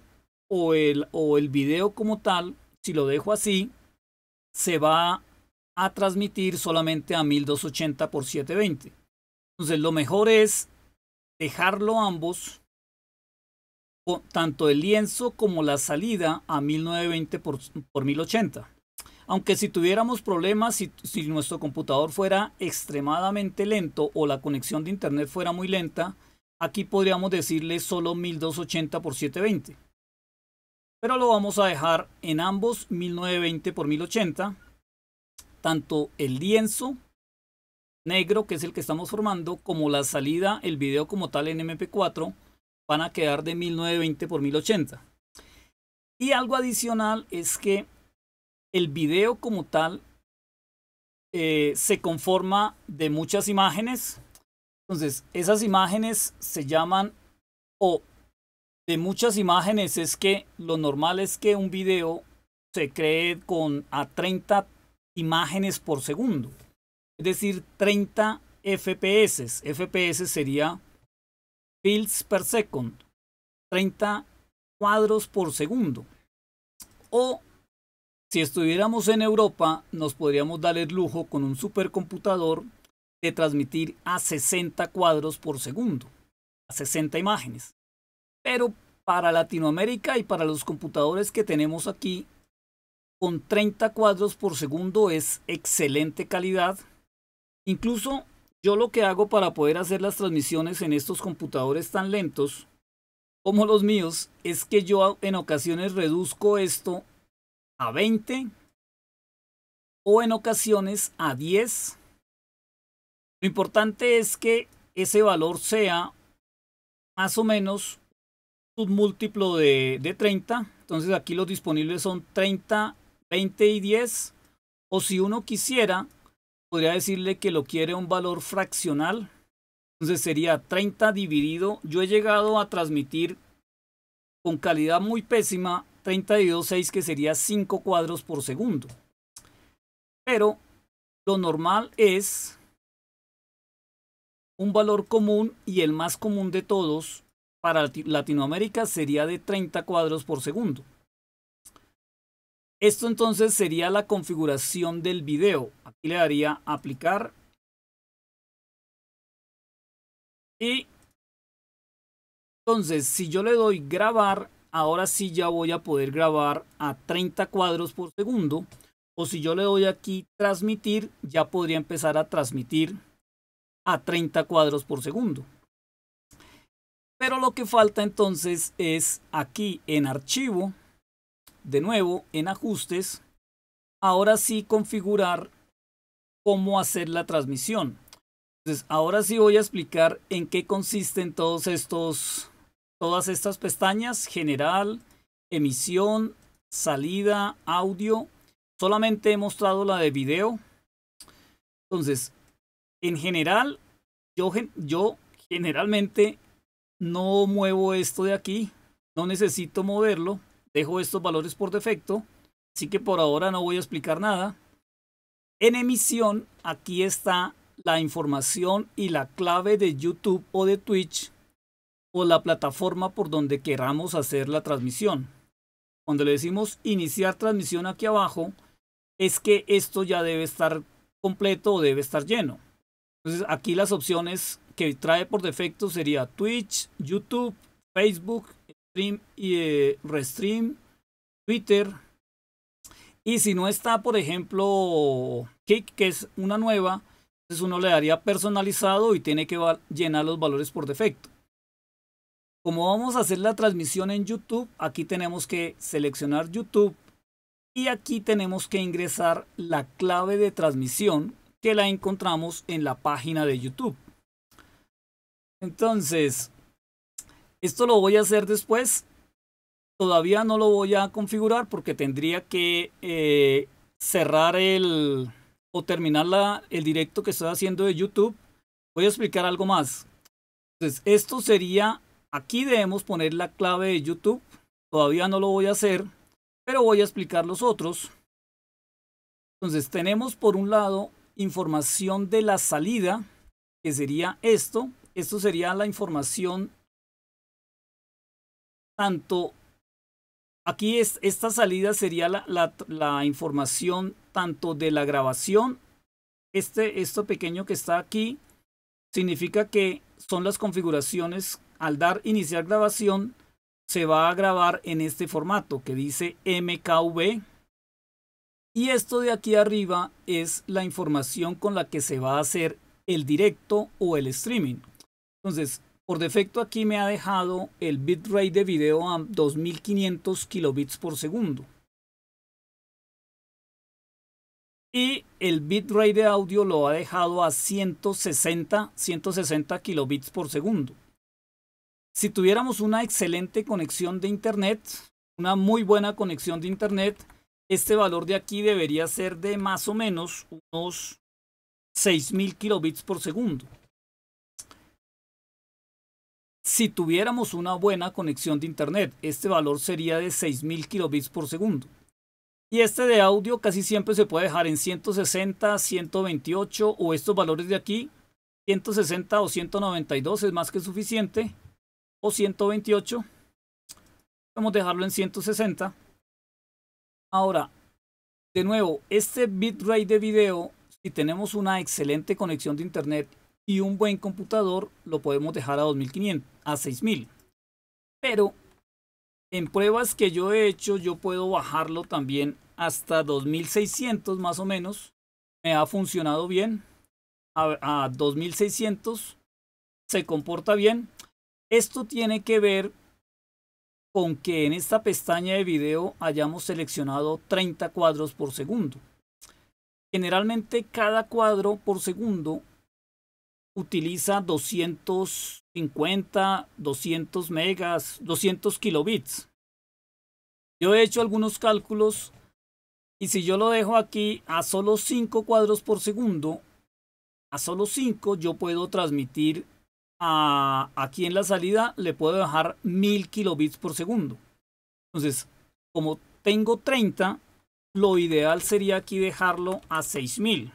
Speaker 1: o el, o el video como tal, si lo dejo así, se va a transmitir solamente a 1280 por 720. Entonces lo mejor es dejarlo ambos, tanto el lienzo como la salida a 1920 por, por 1080. Aunque si tuviéramos problemas, si, nuestro computador fuera extremadamente lento o la conexión de internet fuera muy lenta, aquí podríamos decirle solo 1280 por 720 pero lo vamos a dejar en ambos 1920 por 1080 tanto el lienzo negro que es el que estamos formando como la salida el video como tal en mp4 van a quedar de 1920 por 1080 y algo adicional es que el video como tal eh, se conforma de muchas imágenes entonces esas imágenes se llaman o de muchas imágenes es que lo normal es que un video se cree con a 30 imágenes por segundo. Es decir, 30 FPS. FPS sería fields per second. 30 cuadros por segundo. O si estuviéramos en Europa, nos podríamos dar el lujo con un supercomputador de transmitir a 60 cuadros por segundo, a 60 imágenes. Pero para Latinoamérica y para los computadores que tenemos aquí, con 30 cuadros por segundo es excelente calidad. Incluso yo lo que hago para poder hacer las transmisiones en estos computadores tan lentos como los míos es que yo en ocasiones reduzco esto a 20 o en ocasiones a 10. Lo importante es que ese valor sea más o menos submúltiplo de, 30. Entonces aquí los disponibles son 30, 20 y 10. O si uno quisiera, podría decirle que lo quiere un valor fraccional. Entonces sería 30 dividido. Yo he llegado a transmitir con calidad muy pésima 30 dividido 6 que sería 5 cuadros por segundo. Pero lo normal es un valor común y el más común de todos para Latinoamérica sería de 30 cuadros por segundo.
Speaker 2: Esto entonces sería la configuración del video. Aquí le daría aplicar. Y entonces si yo le doy grabar, ahora sí ya voy a poder
Speaker 1: grabar a 30 cuadros por segundo. O si yo le doy aquí transmitir, ya podría empezar a transmitir a 30 cuadros por segundo. Pero lo que falta entonces es aquí en archivo, de nuevo en ajustes, ahora sí configurar cómo hacer la transmisión. Entonces, ahora sí voy a explicar en qué consisten todos estos, todas estas pestañas, general, emisión, salida, audio. Solamente he mostrado la de video. Entonces, en general, yo, yo generalmente no muevo esto de aquí, no necesito moverlo, dejo estos valores por defecto, así que por ahora no voy a explicar nada. En emisión, aquí está la información y la clave de YouTube o de Twitch o la plataforma por donde queramos hacer la transmisión. Cuando le decimos iniciar transmisión aquí abajo, es que esto ya debe estar completo o debe estar lleno. Entonces aquí las opciones que trae por defecto sería Twitch, YouTube, Facebook, Stream y eh, Restream, Twitter. Y si no está, por ejemplo, Kick, que es una nueva, entonces pues uno le daría personalizado y tiene que llenar los valores por defecto. Como vamos a hacer la transmisión en YouTube, aquí tenemos que seleccionar YouTube y aquí tenemos que ingresar la clave de transmisión que la encontramos en la página de YouTube. Entonces, esto lo voy a hacer después. Todavía no lo voy a configurar porque tendría que eh, cerrar el o terminar la, el directo que estoy haciendo de YouTube. Voy a explicar algo más. Entonces, esto sería, aquí debemos poner la clave de YouTube. Todavía no lo voy a hacer, pero voy a explicar los otros. Entonces, tenemos por un lado información de la salida, que sería esto, esto sería la información tanto... Aquí es, esta salida sería la, la información tanto de la grabación. Este, esto pequeño que está aquí significa que son las configuraciones. Al dar iniciar grabación, se va a grabar en este formato que dice MKV. Y esto de aquí arriba es la información con la que se va a hacer el directo o el streaming. Entonces, por defecto aquí me ha dejado el bitrate de video a 2500 kilobits por segundo. Y el bitrate de audio lo ha dejado a 160, 160 kilobits por segundo. Si tuviéramos una excelente conexión de internet, una muy buena conexión de internet, este valor de aquí debería ser de más o menos unos 6000 kilobits por segundo. Si tuviéramos una buena conexión de Internet, este valor sería de 6.000 kilobits por segundo. Y este de audio casi siempre se puede dejar en 160, 128 o estos valores de aquí. 160 o 192 es más que suficiente. O 128. Podemos dejarlo en 160. Ahora, de nuevo, este bitrate de video, si tenemos una excelente conexión de internet y un buen computador, lo podemos dejar a 2500 a 6000. Pero en pruebas que yo he hecho, yo puedo bajarlo también hasta 2600 más o menos. Me ha funcionado bien. A, a 2600 se comporta bien. Esto tiene que ver con que en esta pestaña de video hayamos seleccionado 30 cuadros por segundo. Generalmente cada cuadro por segundo utiliza 200 50, 200 megas, 200 kilobits. Yo he hecho algunos cálculos y si yo lo dejo aquí a solo 5 cuadros por segundo, a solo 5 yo puedo transmitir aquí en la salida, le puedo dejar 1000 kilobits por segundo. Entonces, como tengo 30, lo ideal sería aquí dejarlo a 6000.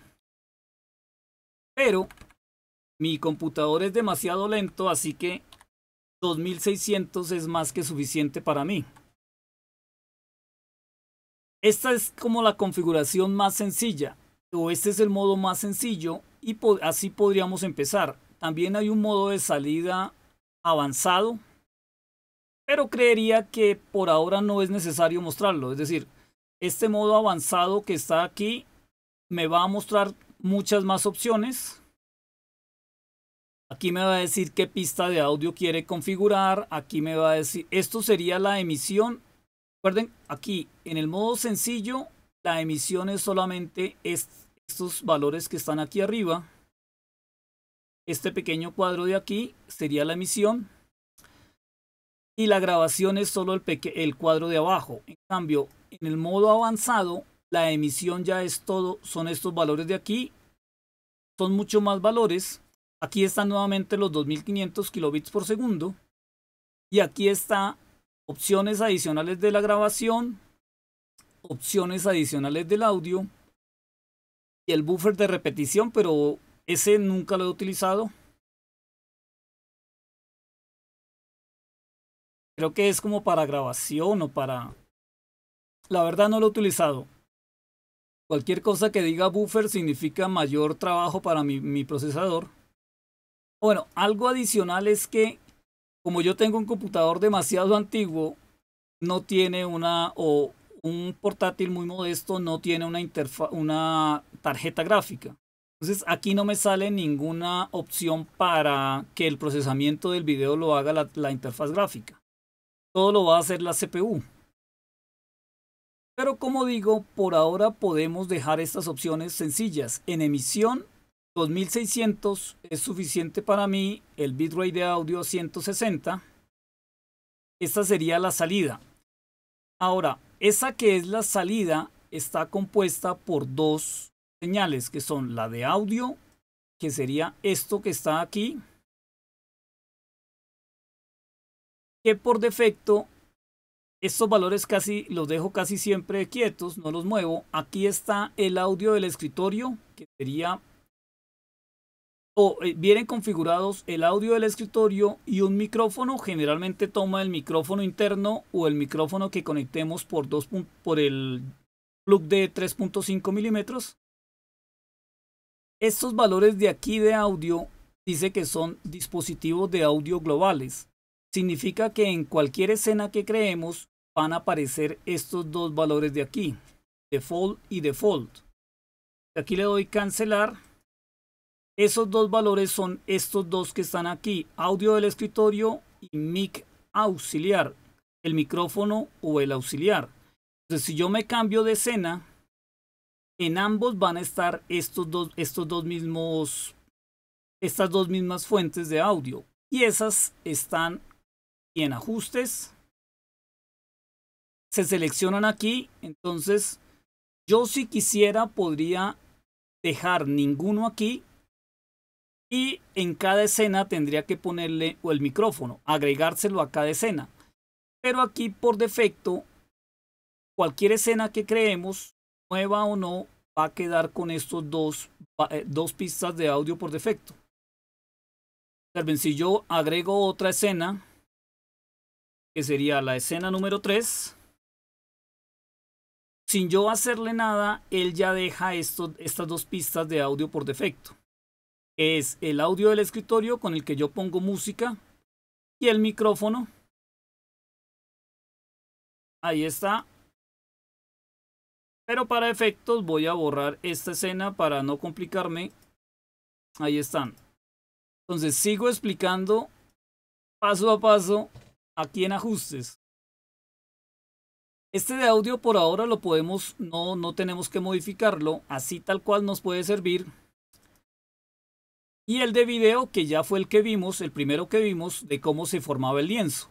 Speaker 1: Pero mi computador es demasiado lento, así que 2600 es más que suficiente para mí. Esta es como la configuración más sencilla, o este es el modo más sencillo y así podríamos empezar. También hay un modo de salida avanzado, pero creería que por ahora no es necesario mostrarlo. Es decir, este modo avanzado que está aquí me va a mostrar muchas más opciones Aquí me va a decir qué pista de audio quiere configurar. Aquí me va a decir, esto sería la emisión. Recuerden, aquí en el modo sencillo, la emisión es solamente estos valores que están aquí arriba. Este pequeño cuadro de aquí sería la emisión. Y la grabación es solo el, el cuadro de abajo. En cambio, en el modo avanzado, la emisión ya es todo, son estos valores de aquí. Son mucho más valores Aquí están nuevamente los 2500 kilobits por segundo. Y aquí está opciones adicionales de la grabación, opciones adicionales del audio y el buffer de
Speaker 2: repetición, pero ese nunca lo he utilizado. Creo que es como para grabación o para...
Speaker 1: La verdad no lo he utilizado. Cualquier cosa que diga buffer significa mayor trabajo para mi, mi procesador. Bueno, algo adicional es que como yo tengo un computador demasiado antiguo, no tiene una o un portátil muy modesto no tiene una una tarjeta gráfica. Entonces aquí no me sale ninguna opción para que el procesamiento del video lo haga la interfaz gráfica. Todo lo va a hacer la CPU. Pero como digo, por ahora podemos dejar estas opciones sencillas. En emisión 2600 es suficiente para mí, el bitrate de audio 160. Esta sería la salida. Ahora, esa que es la salida está compuesta por dos señales, que son la de audio, que sería esto que está aquí, que por defecto estos valores casi los dejo casi siempre quietos, no los muevo. Aquí está el audio del escritorio, que sería eh, vienen configurados el audio del escritorio y un micrófono. Generalmente toma el micrófono interno o el micrófono que conectemos por, dos, por el plug de 3.5 milímetros. Estos valores de aquí de audio dice que son dispositivos de audio globales. Significa que en cualquier escena que creemos van a aparecer estos dos valores de aquí, default y default. Aquí le doy cancelar esos dos valores son estos dos que están aquí, audio del escritorio y mic auxiliar, el micrófono o el auxiliar. Entonces, si yo me cambio de escena, en ambos van a estar estos dos, estos dos mismos, estas dos mismas fuentes de audio. Y esas están en ajustes. Se seleccionan aquí. Entonces, yo si quisiera podría dejar ninguno aquí y en cada escena tendría que ponerle o el micrófono, agregárselo a cada escena. Pero aquí por defecto, cualquier escena que creemos, nueva o no, va a quedar con estos dos, eh, dos pistas de audio por defecto. si yo agrego otra escena, que sería la escena número 3, sin yo hacerle nada, él ya deja estas dos pistas de audio por defecto es el audio del escritorio con el que yo pongo música
Speaker 2: y el micrófono. Ahí está. Pero para efectos voy a borrar esta escena para no
Speaker 1: complicarme. Ahí están. Entonces sigo explicando paso a paso aquí en ajustes. Este de audio por ahora lo podemos, no, no tenemos que modificarlo, así tal cual nos puede servir y el de video que ya fue el que vimos, el primero que vimos de cómo se formaba el lienzo.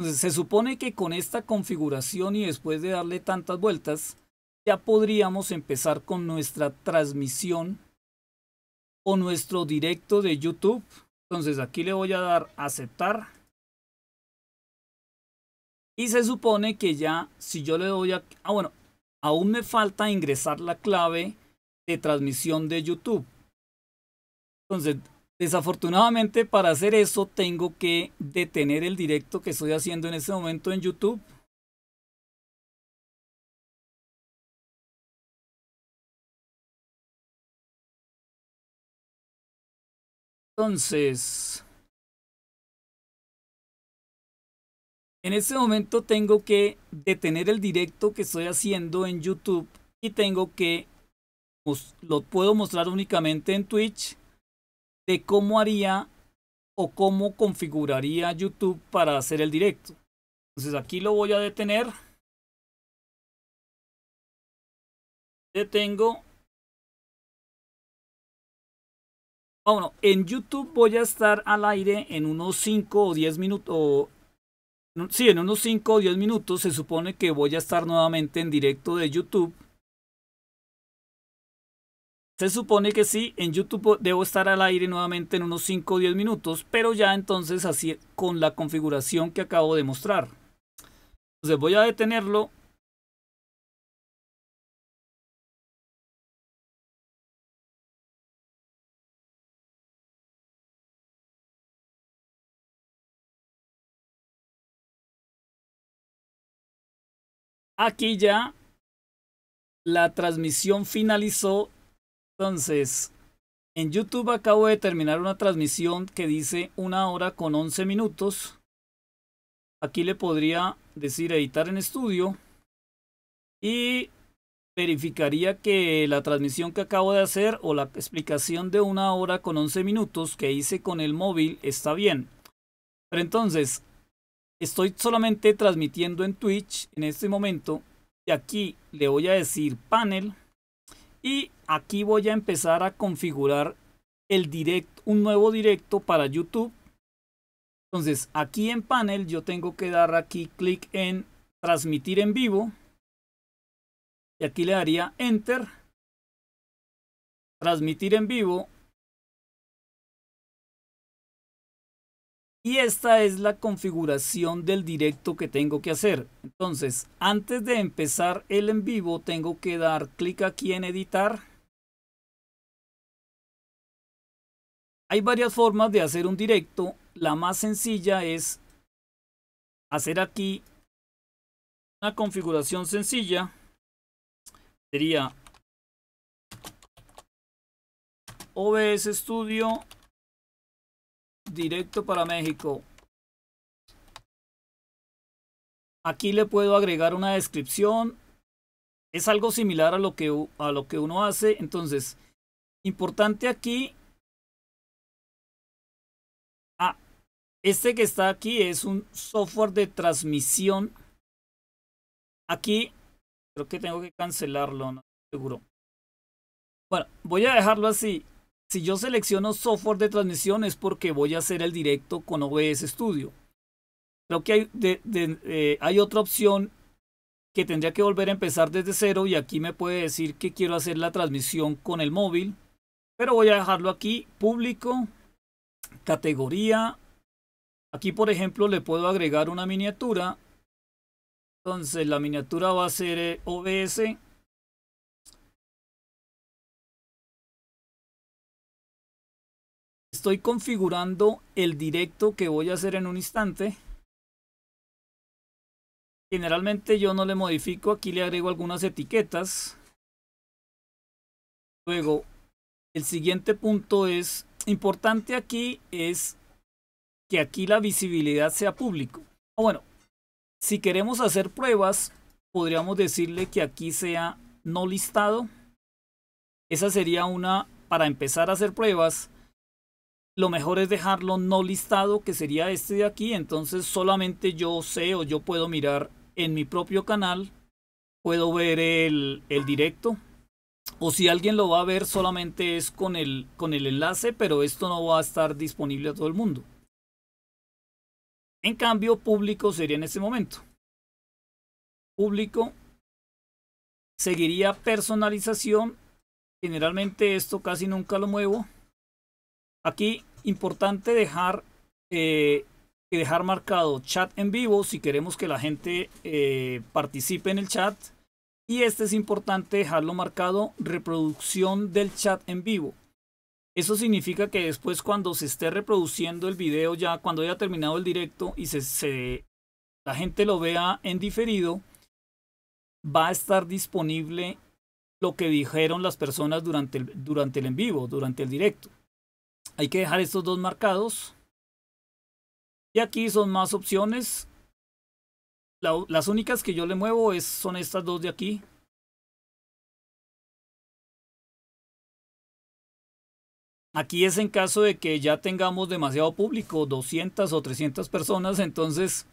Speaker 1: Entonces se supone que con esta configuración y después de darle tantas vueltas, ya podríamos empezar con nuestra transmisión o nuestro directo de YouTube. Entonces aquí le voy a dar aceptar. Y se supone que ya, si yo le doy a... Ah, bueno, aún me falta ingresar la clave de transmisión de YouTube. Entonces, desafortunadamente para hacer eso tengo que
Speaker 2: detener el directo que estoy haciendo en este momento en YouTube. Entonces, en este momento tengo que detener el directo
Speaker 1: que estoy haciendo en YouTube y tengo que, lo puedo mostrar únicamente en Twitch de cómo haría o cómo configuraría
Speaker 2: YouTube para hacer el directo. Entonces aquí lo voy a detener. Detengo. bueno, en YouTube voy a estar al aire en unos 5
Speaker 1: o 10 minutos. sí, en unos 5 o 10 minutos se supone que voy a estar nuevamente en directo de YouTube se supone que sí, en YouTube debo estar al aire nuevamente en unos 5 o 10 minutos, pero ya entonces así
Speaker 2: con la configuración que acabo de mostrar. Entonces voy a detenerlo. Aquí ya la transmisión finalizó entonces,
Speaker 1: en YouTube acabo de terminar una transmisión que dice una hora con 11 minutos. Aquí le podría decir editar en estudio. Y verificaría que la transmisión que acabo de hacer o la explicación de una hora con 11 minutos que hice con el móvil está bien. Pero entonces, estoy solamente transmitiendo en Twitch en este momento. Y aquí le voy a decir panel. Y aquí voy a empezar a configurar el un nuevo directo para YouTube. Entonces aquí en panel yo tengo que dar aquí clic en transmitir en vivo.
Speaker 2: Y aquí le daría enter. Transmitir en vivo Y esta
Speaker 1: es la configuración del directo que tengo que hacer. Entonces, antes de empezar el en vivo, tengo que dar clic aquí en editar. Hay varias formas de hacer un directo. La más sencilla
Speaker 2: es hacer aquí una configuración sencilla. Sería OBS Studio directo para México. Aquí le puedo agregar una descripción.
Speaker 1: Es algo similar a lo que, a lo que uno hace. Entonces, importante aquí. Ah, este que está aquí es un software de transmisión. Aquí creo que tengo que cancelarlo, no seguro. Bueno, voy a dejarlo así. Si yo selecciono software de transmisión es porque voy a hacer el directo con OBS Studio. Creo que hay, eh, hay otra opción que tendría que volver a empezar desde cero y aquí me puede decir que quiero hacer la transmisión con el móvil. Pero voy a dejarlo aquí, público, categoría. Aquí por ejemplo le puedo agregar una miniatura. Entonces la miniatura va a ser
Speaker 2: eh, OBS estoy configurando el directo que voy a hacer en un instante. Generalmente yo no le modifico, aquí le agrego algunas etiquetas. Luego, el
Speaker 1: siguiente punto es, importante aquí es que aquí la visibilidad sea público. Ah, bueno, si queremos hacer pruebas, podríamos decirle que aquí sea no listado. Esa sería una, para empezar a hacer pruebas, lo mejor es dejarlo no listado, que sería este de aquí. Entonces solamente yo sé o yo puedo mirar en mi propio canal, puedo ver el, directo. O si alguien lo va a ver solamente es con el, con el enlace, pero esto no va a estar disponible a todo el mundo. En cambio, público sería en este momento. Público. Seguiría personalización. Generalmente esto casi nunca lo muevo. Aquí, importante dejar, eh, dejar marcado chat en vivo si queremos que la gente eh, participe en el chat. Y este es importante dejarlo marcado reproducción del chat en vivo. Eso significa que después cuando se esté reproduciendo el video ya, cuando haya terminado el directo y se, la gente lo vea en diferido, va a estar disponible lo que dijeron las personas durante durante el en vivo, durante el directo. Hay que dejar estos dos marcados. Y
Speaker 2: aquí son más opciones. las únicas que yo le muevo son estas dos de aquí. Aquí es en caso de que ya tengamos demasiado público, 200 o 300
Speaker 1: personas, entonces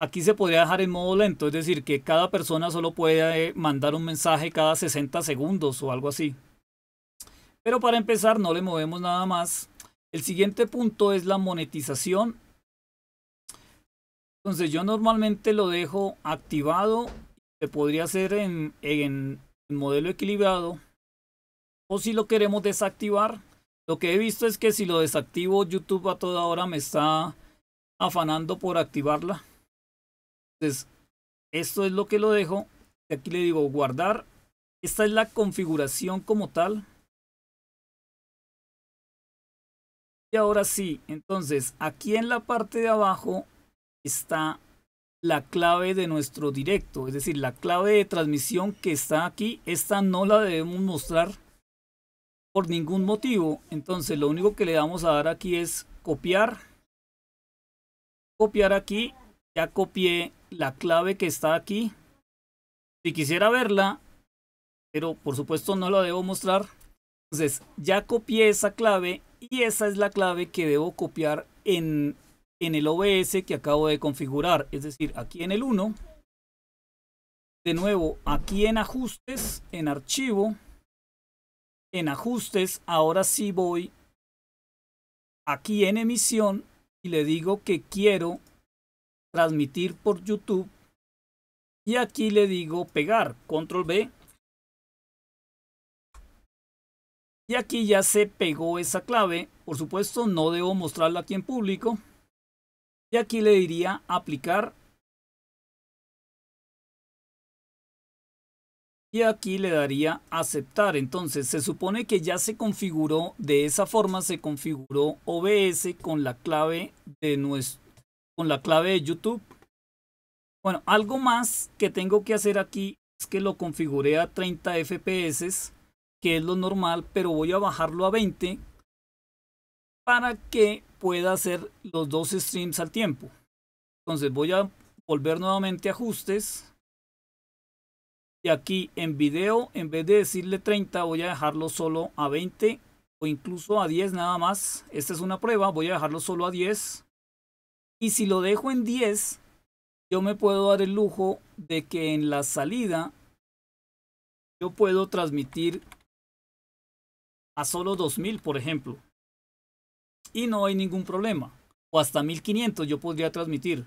Speaker 1: aquí se podría dejar en modo lento, es decir, que cada persona solo puede eh, mandar un mensaje cada 60 segundos o algo así. Pero para empezar no le movemos nada más. El siguiente punto es la monetización. Entonces yo normalmente lo dejo activado. Se podría hacer en, el modelo equilibrado. O si lo queremos desactivar. Lo que he visto es que si lo desactivo YouTube a toda hora me está afanando por activarla. Entonces esto es lo que lo dejo. Aquí le digo guardar. Esta es la configuración como tal. Y ahora sí, entonces aquí en la parte de abajo está la clave de nuestro directo, es decir, la clave de transmisión que está aquí, esta no la debemos mostrar por ningún motivo. Entonces lo único que le vamos a dar aquí es copiar, copiar aquí, ya copié la clave que está aquí. Si quisiera verla, pero por supuesto no la debo mostrar, entonces ya copié esa clave y esa es la clave que debo copiar en, el OBS que acabo de configurar. Es decir, aquí en el 1. De nuevo, aquí en ajustes, en archivo. En ajustes, ahora sí voy aquí en emisión y le digo que
Speaker 2: quiero transmitir por YouTube. Y aquí le digo pegar, control B, Y aquí ya
Speaker 1: se pegó esa clave. Por supuesto, no debo mostrarla aquí en público. Y aquí le diría aplicar. Y aquí le daría aceptar. Entonces, se supone que ya se configuró, de esa forma se configuró OBS con la clave de, con la clave de YouTube. Bueno, algo más que tengo que hacer aquí es que lo configure a 30 FPS que es lo normal, pero voy a bajarlo a 20 para que pueda hacer los dos streams al tiempo. Entonces voy a volver nuevamente a ajustes. Y aquí en video, en vez de decirle 30, voy a dejarlo solo a 20 o incluso a 10 nada más. Esta es una prueba, voy a dejarlo solo a 10. Y si lo dejo en 10, yo me puedo dar el lujo de que en la salida yo puedo transmitir a solo 2000, por ejemplo. Y no hay ningún problema. O hasta 1500 yo podría transmitir.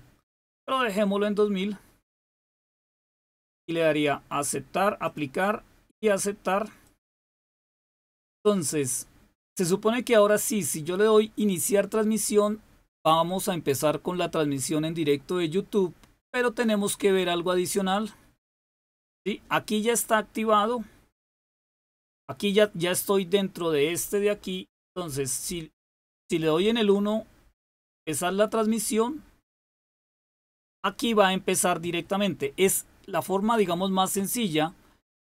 Speaker 1: Pero dejémoslo en 2000. Y le daría aceptar, aplicar y aceptar. Entonces, se supone que ahora sí, si yo le doy iniciar transmisión, vamos a empezar con la transmisión en directo de YouTube. Pero tenemos que ver algo adicional. ¿Sí? Aquí ya está activado Aquí ya, ya estoy dentro de este de aquí. Entonces, si, si le doy en el 1, empezar la transmisión. Aquí va a empezar directamente. Es la forma, digamos, más sencilla.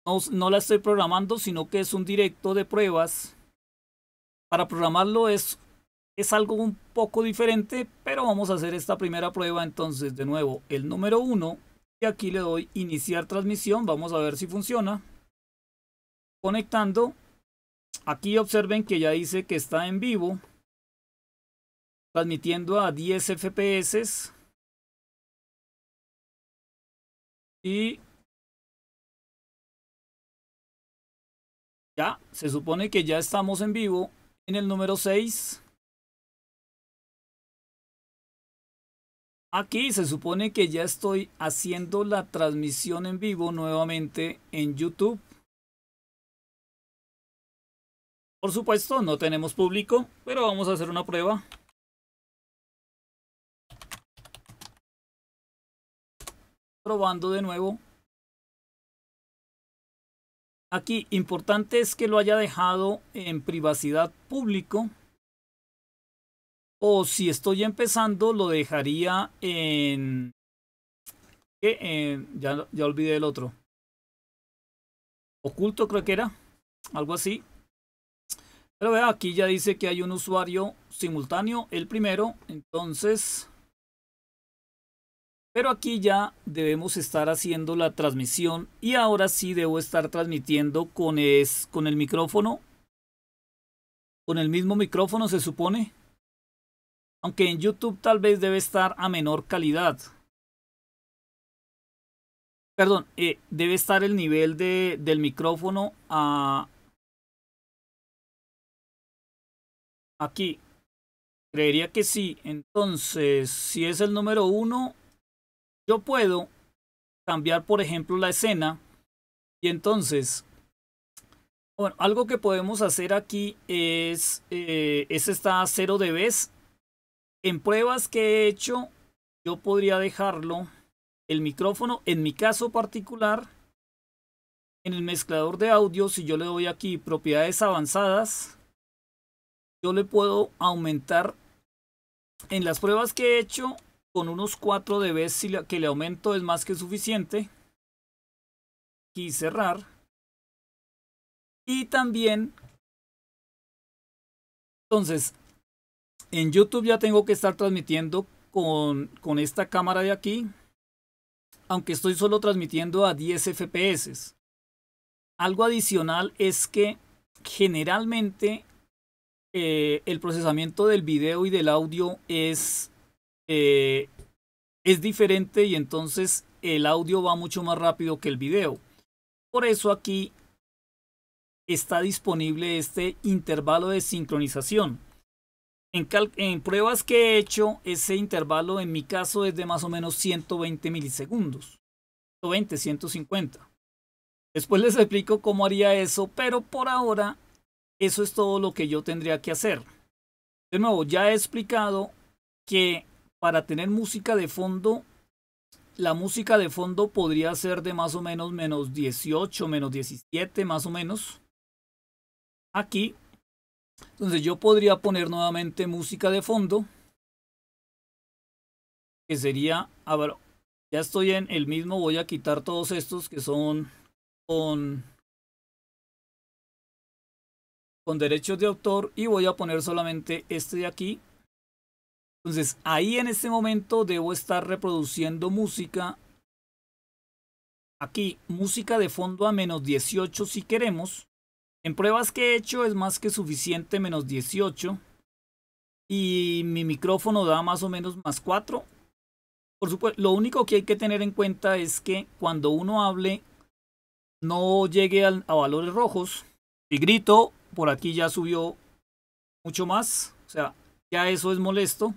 Speaker 1: No, no la estoy programando, sino que es un directo de pruebas. Para programarlo es, es algo un poco diferente, pero vamos a hacer esta primera prueba. Entonces, de nuevo, el número 1. Y aquí le doy iniciar transmisión. Vamos a ver si funciona conectando. Aquí observen
Speaker 2: que ya dice que está en vivo. Transmitiendo a 10 FPS. Y ya, se supone que ya estamos en vivo en el número 6.
Speaker 1: Aquí se supone que ya estoy haciendo la transmisión en vivo
Speaker 2: nuevamente en YouTube. Por supuesto, no tenemos público, pero vamos a hacer una prueba. Probando de nuevo. Aquí, importante es que lo haya dejado en privacidad
Speaker 1: público. O si estoy empezando, lo dejaría en... ya, ya olvidé el otro. Oculto creo que era. Algo así. Pero vea, aquí ya dice que hay un usuario simultáneo, el primero, entonces... Pero aquí ya debemos estar haciendo la transmisión y ahora sí debo estar transmitiendo con, es, con el micrófono. Con el mismo micrófono se supone. Aunque en YouTube tal vez debe estar
Speaker 2: a menor calidad. Perdón, eh, debe estar el nivel de, del micrófono a,
Speaker 1: aquí. Creería que sí. Entonces, si es el número 1, yo puedo cambiar, por ejemplo, la escena. Y entonces, bueno, algo que podemos hacer aquí es, eh, es esta 0 vez. En pruebas que he hecho, yo podría dejarlo, el micrófono, en mi caso particular, en el mezclador de audio, si yo le doy aquí propiedades avanzadas, yo le puedo aumentar en las pruebas que he hecho con unos 4 vez si que le aumento es más que suficiente
Speaker 2: y cerrar y también entonces en youtube ya tengo que estar transmitiendo con,
Speaker 1: con esta cámara de aquí aunque estoy solo transmitiendo a 10 fps algo adicional es que generalmente eh, el procesamiento del video y del audio es, eh, es diferente y entonces el audio va mucho más rápido que el video. Por eso aquí está disponible este intervalo de sincronización. En, en, pruebas que he hecho, ese intervalo en mi caso es de más o menos 120 milisegundos. 120, 150. Después les explico cómo haría eso, pero por ahora eso es todo lo que yo tendría que hacer. De nuevo, ya he explicado que para tener música de fondo, la música de fondo podría ser de más o menos menos 18, menos 17, más o menos. Aquí. Entonces yo podría poner nuevamente música de fondo. Que sería, a ver, ya estoy en el mismo, voy a quitar todos estos que son con con derechos de autor y voy a poner solamente este de aquí. Entonces ahí en este momento debo estar reproduciendo música. Aquí, música de fondo a menos 18 si queremos. En pruebas que he hecho es más que suficiente menos 18. Y mi micrófono da más o menos más 4. Por supuesto, lo único que hay que tener en cuenta es que cuando uno hable no llegue a, valores rojos. y grito por aquí ya subió mucho más. O sea, ya eso es molesto.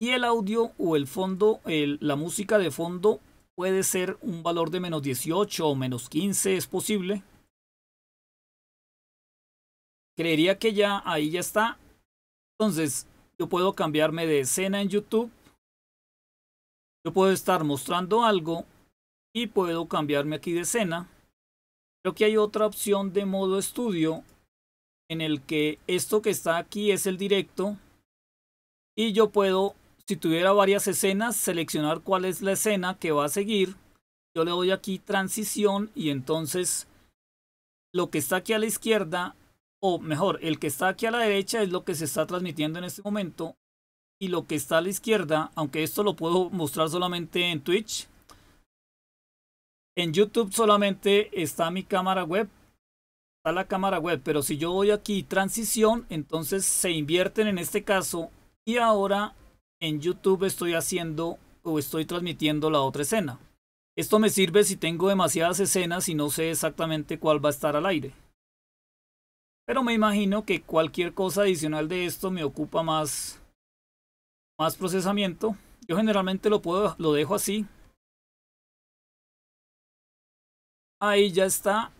Speaker 1: Y el audio o el fondo, el, la música de fondo puede ser un valor de menos 18 o menos 15, es posible. Creería que ya ahí ya está. Entonces, yo puedo cambiarme de escena en YouTube. Yo puedo estar mostrando algo y puedo cambiarme aquí de escena. Creo que hay otra opción de modo estudio en el que esto que está aquí es el directo y yo puedo, si tuviera varias escenas, seleccionar cuál es la escena que va a seguir. Yo le doy aquí transición y entonces lo que está aquí a la izquierda, o mejor, el que está aquí a la derecha es lo que se está transmitiendo en este momento y lo que está a la izquierda, aunque esto lo puedo mostrar solamente en Twitch, en YouTube solamente está mi cámara web. Está la cámara web. Pero si yo voy aquí transición, entonces se invierten en este caso. Y ahora en YouTube estoy haciendo o estoy transmitiendo la otra escena. Esto me sirve si tengo demasiadas escenas y no sé exactamente cuál va a estar al aire. Pero me imagino que cualquier cosa adicional de esto me ocupa más, más
Speaker 2: procesamiento. Yo generalmente lo, puedo, lo dejo así Ahí ya está.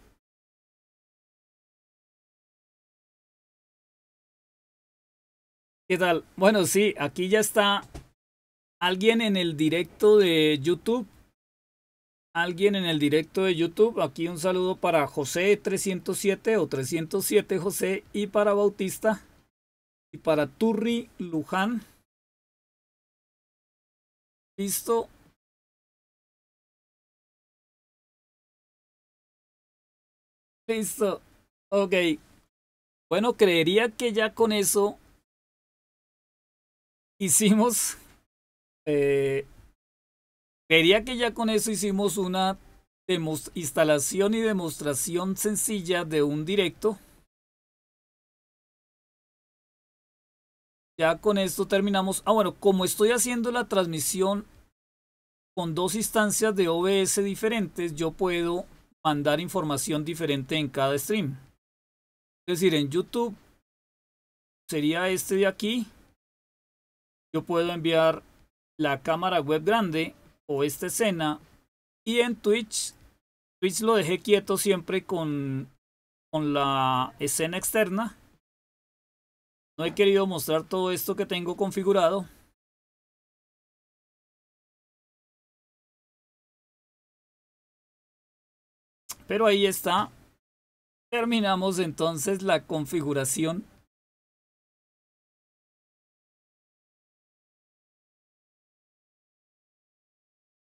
Speaker 2: ¿Qué tal? Bueno, sí, aquí ya está alguien en el directo de YouTube. Alguien en el
Speaker 1: directo de YouTube. Aquí un saludo para José 307 o 307 José
Speaker 2: y para Bautista y para Turri Luján. Listo. Listo. Ok. Bueno, creería que ya con eso hicimos...
Speaker 1: Eh, creería que ya con eso hicimos una instalación y demostración sencilla de un directo. Ya con esto terminamos. Ah, bueno, como estoy haciendo la transmisión con dos instancias de OBS diferentes, yo puedo mandar información diferente en cada stream. Es decir, en YouTube sería este de aquí. Yo puedo enviar la cámara web grande o esta escena. Y en Twitch, Twitch lo dejé quieto siempre con, con la escena externa.
Speaker 2: No he querido mostrar todo esto que tengo configurado Pero ahí está. Terminamos entonces la configuración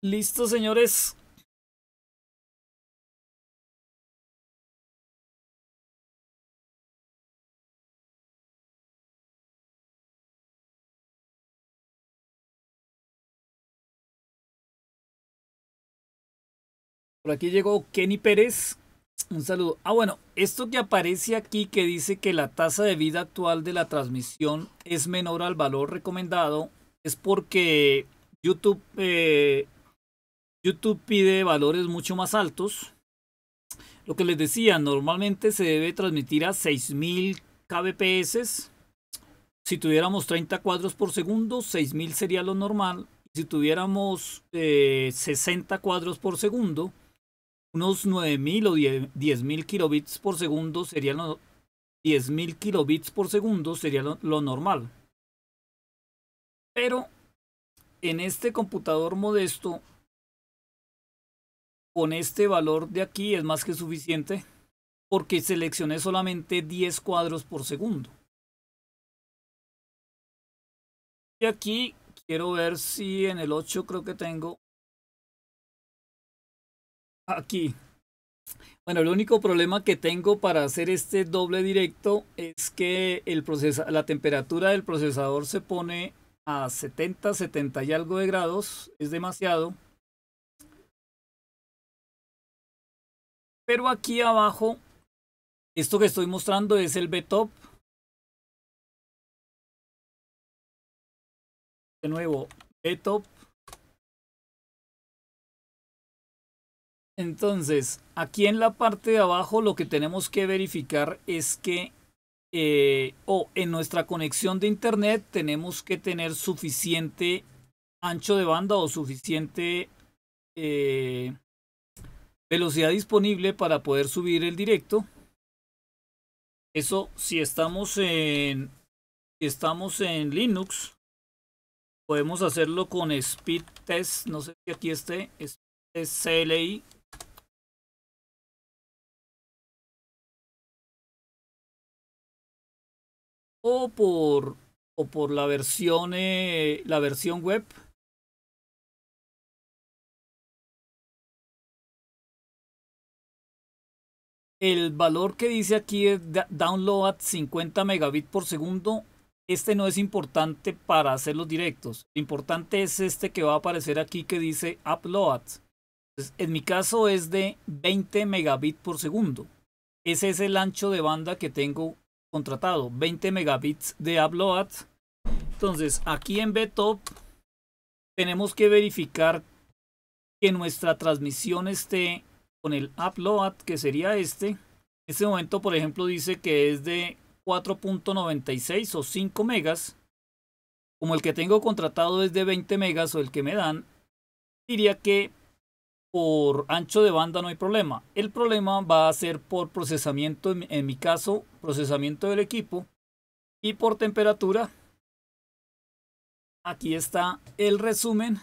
Speaker 2: Listo, señores. Por aquí llegó Kenny Pérez. Un saludo. Ah, bueno, esto que aparece aquí que dice que
Speaker 1: la tasa de vida actual de la transmisión es menor al valor recomendado es porque YouTube, eh, YouTube pide valores mucho más altos. Lo que les decía, normalmente se debe transmitir a 6000 kbps. Si tuviéramos 30 cuadros por segundo, 6000 sería lo normal. Si tuviéramos 60 eh, cuadros por segundo, unos 9000 o 10.000 kilobits por segundo serían lo 10.000 kilobits por segundo sería lo, normal. Pero en este computador modesto con este valor de aquí es más que suficiente porque seleccioné solamente 10 cuadros
Speaker 2: por segundo. Y aquí quiero ver si en el 8 creo que tengo
Speaker 1: aquí. Bueno, el único problema que tengo para hacer este doble directo es que el la temperatura del procesador se pone a 70, 70 y algo de grados. Es demasiado.
Speaker 2: Pero aquí abajo, esto que estoy mostrando es el top De nuevo, top
Speaker 1: Entonces, aquí en la parte de abajo lo que tenemos que verificar es que eh, o en nuestra conexión de internet tenemos que tener suficiente ancho de banda o suficiente eh, velocidad disponible para poder subir el directo. Eso si estamos en, estamos en Linux, podemos
Speaker 2: hacerlo con speed test, no sé si aquí esté, Es CLI o por, o por la, versión, eh, la versión web. El valor que dice aquí es download
Speaker 1: 50 megabits por segundo. Este no es importante para hacer los directos. Lo importante es este que va a aparecer aquí que dice upload. Pues, en mi caso es de 20 megabits por segundo. Ese es el ancho de banda que tengo contratado 20 megabits de upload. Entonces, aquí en BTOP tenemos que verificar que nuestra transmisión esté con el upload, que sería este. En este momento, por ejemplo, dice que es de 4.96 o 5 megas. Como el que tengo contratado es de 20 megas o el que me dan, diría que por ancho de banda no hay problema. El problema va a ser por procesamiento, en mi caso, procesamiento del
Speaker 2: equipo y por temperatura. Aquí está el resumen.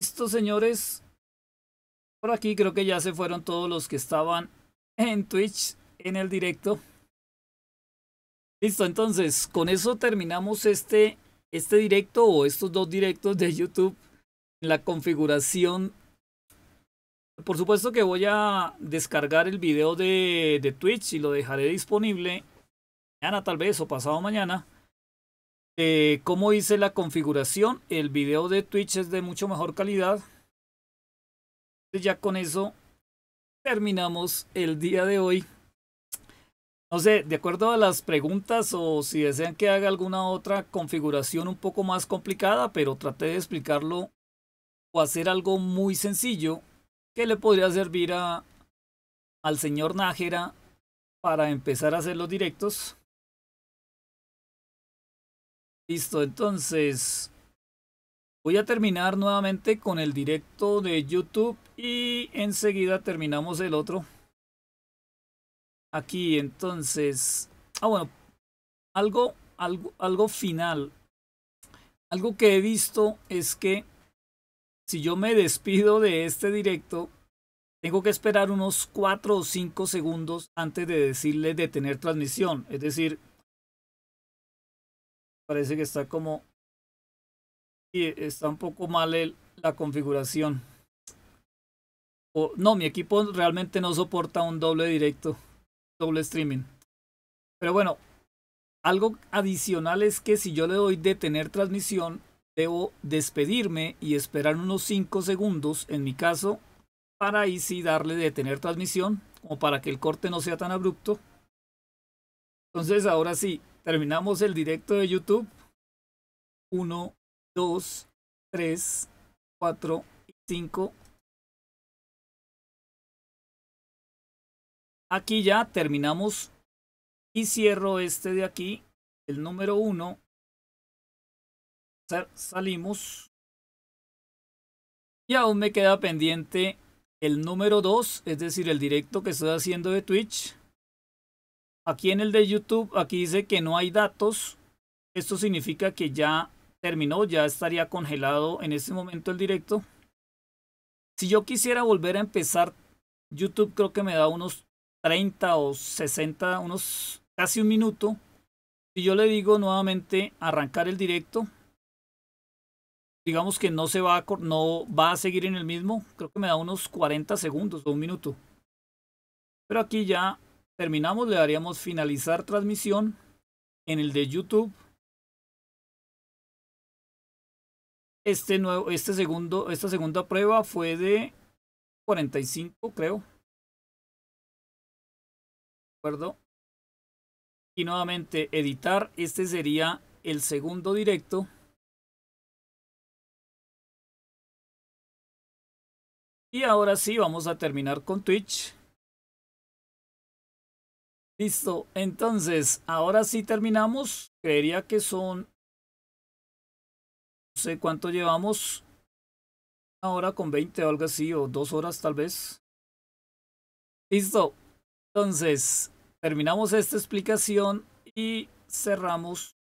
Speaker 2: Listo, señores. Por aquí creo que ya se fueron todos los que estaban en Twitch
Speaker 1: en el directo. Listo, entonces con eso terminamos este, este directo o estos dos directos de YouTube. La configuración. Por supuesto que voy a descargar el video de, Twitch y lo dejaré disponible mañana tal vez o pasado mañana. Eh, cómo hice la configuración. El video de Twitch es de mucho mejor calidad. Ya con eso terminamos el día de hoy. No sé, de acuerdo a las preguntas o si desean que haga alguna otra configuración un poco más complicada, pero traté de explicarlo o hacer algo muy
Speaker 2: sencillo que le podría servir a, al señor Nájera para empezar a hacer los directos.
Speaker 1: Listo, entonces voy a terminar nuevamente con el directo de YouTube y enseguida terminamos el otro. Aquí entonces... Ah, bueno. Algo, algo, algo final. Algo que he visto es que si yo me despido de este directo, tengo que esperar unos 4 o 5 segundos antes de decirle detener transmisión. Es decir, parece que está como... está un poco mal la configuración. O, no, mi equipo realmente no soporta un doble directo doble streaming. Pero bueno, algo adicional es que si yo le doy detener transmisión, debo despedirme y esperar unos 5 segundos, en mi caso, para ahí si darle detener transmisión, o para que el corte no sea tan abrupto. Entonces ahora sí, terminamos el directo de YouTube.
Speaker 2: 1, 2, 3, 4 y 5 Aquí ya terminamos y cierro este de aquí, el número 1. Salimos. Y aún me queda
Speaker 1: pendiente el número 2, es decir, el directo que estoy haciendo de Twitch. Aquí en el de YouTube, aquí dice que no hay datos. Esto significa que ya terminó, ya estaría congelado en este momento el directo. Si yo quisiera volver a empezar, YouTube creo que me da unos 30 o 60, unos casi un minuto. Si yo le digo nuevamente arrancar el directo, digamos que no se va a, no va a seguir en el mismo. Creo que me da unos 40 segundos o un minuto. Pero aquí ya terminamos, le daríamos finalizar transmisión en el de YouTube.
Speaker 2: Este nuevo, este segundo, esta segunda prueba fue de 45, creo acuerdo? Y nuevamente editar. Este sería el segundo directo. Y ahora sí, vamos a terminar con Twitch.
Speaker 1: Listo, entonces, ahora sí terminamos. Creería que son...
Speaker 2: No sé cuánto llevamos. Una hora con 20 o algo así, o dos horas tal vez. Listo. Entonces, terminamos esta explicación y cerramos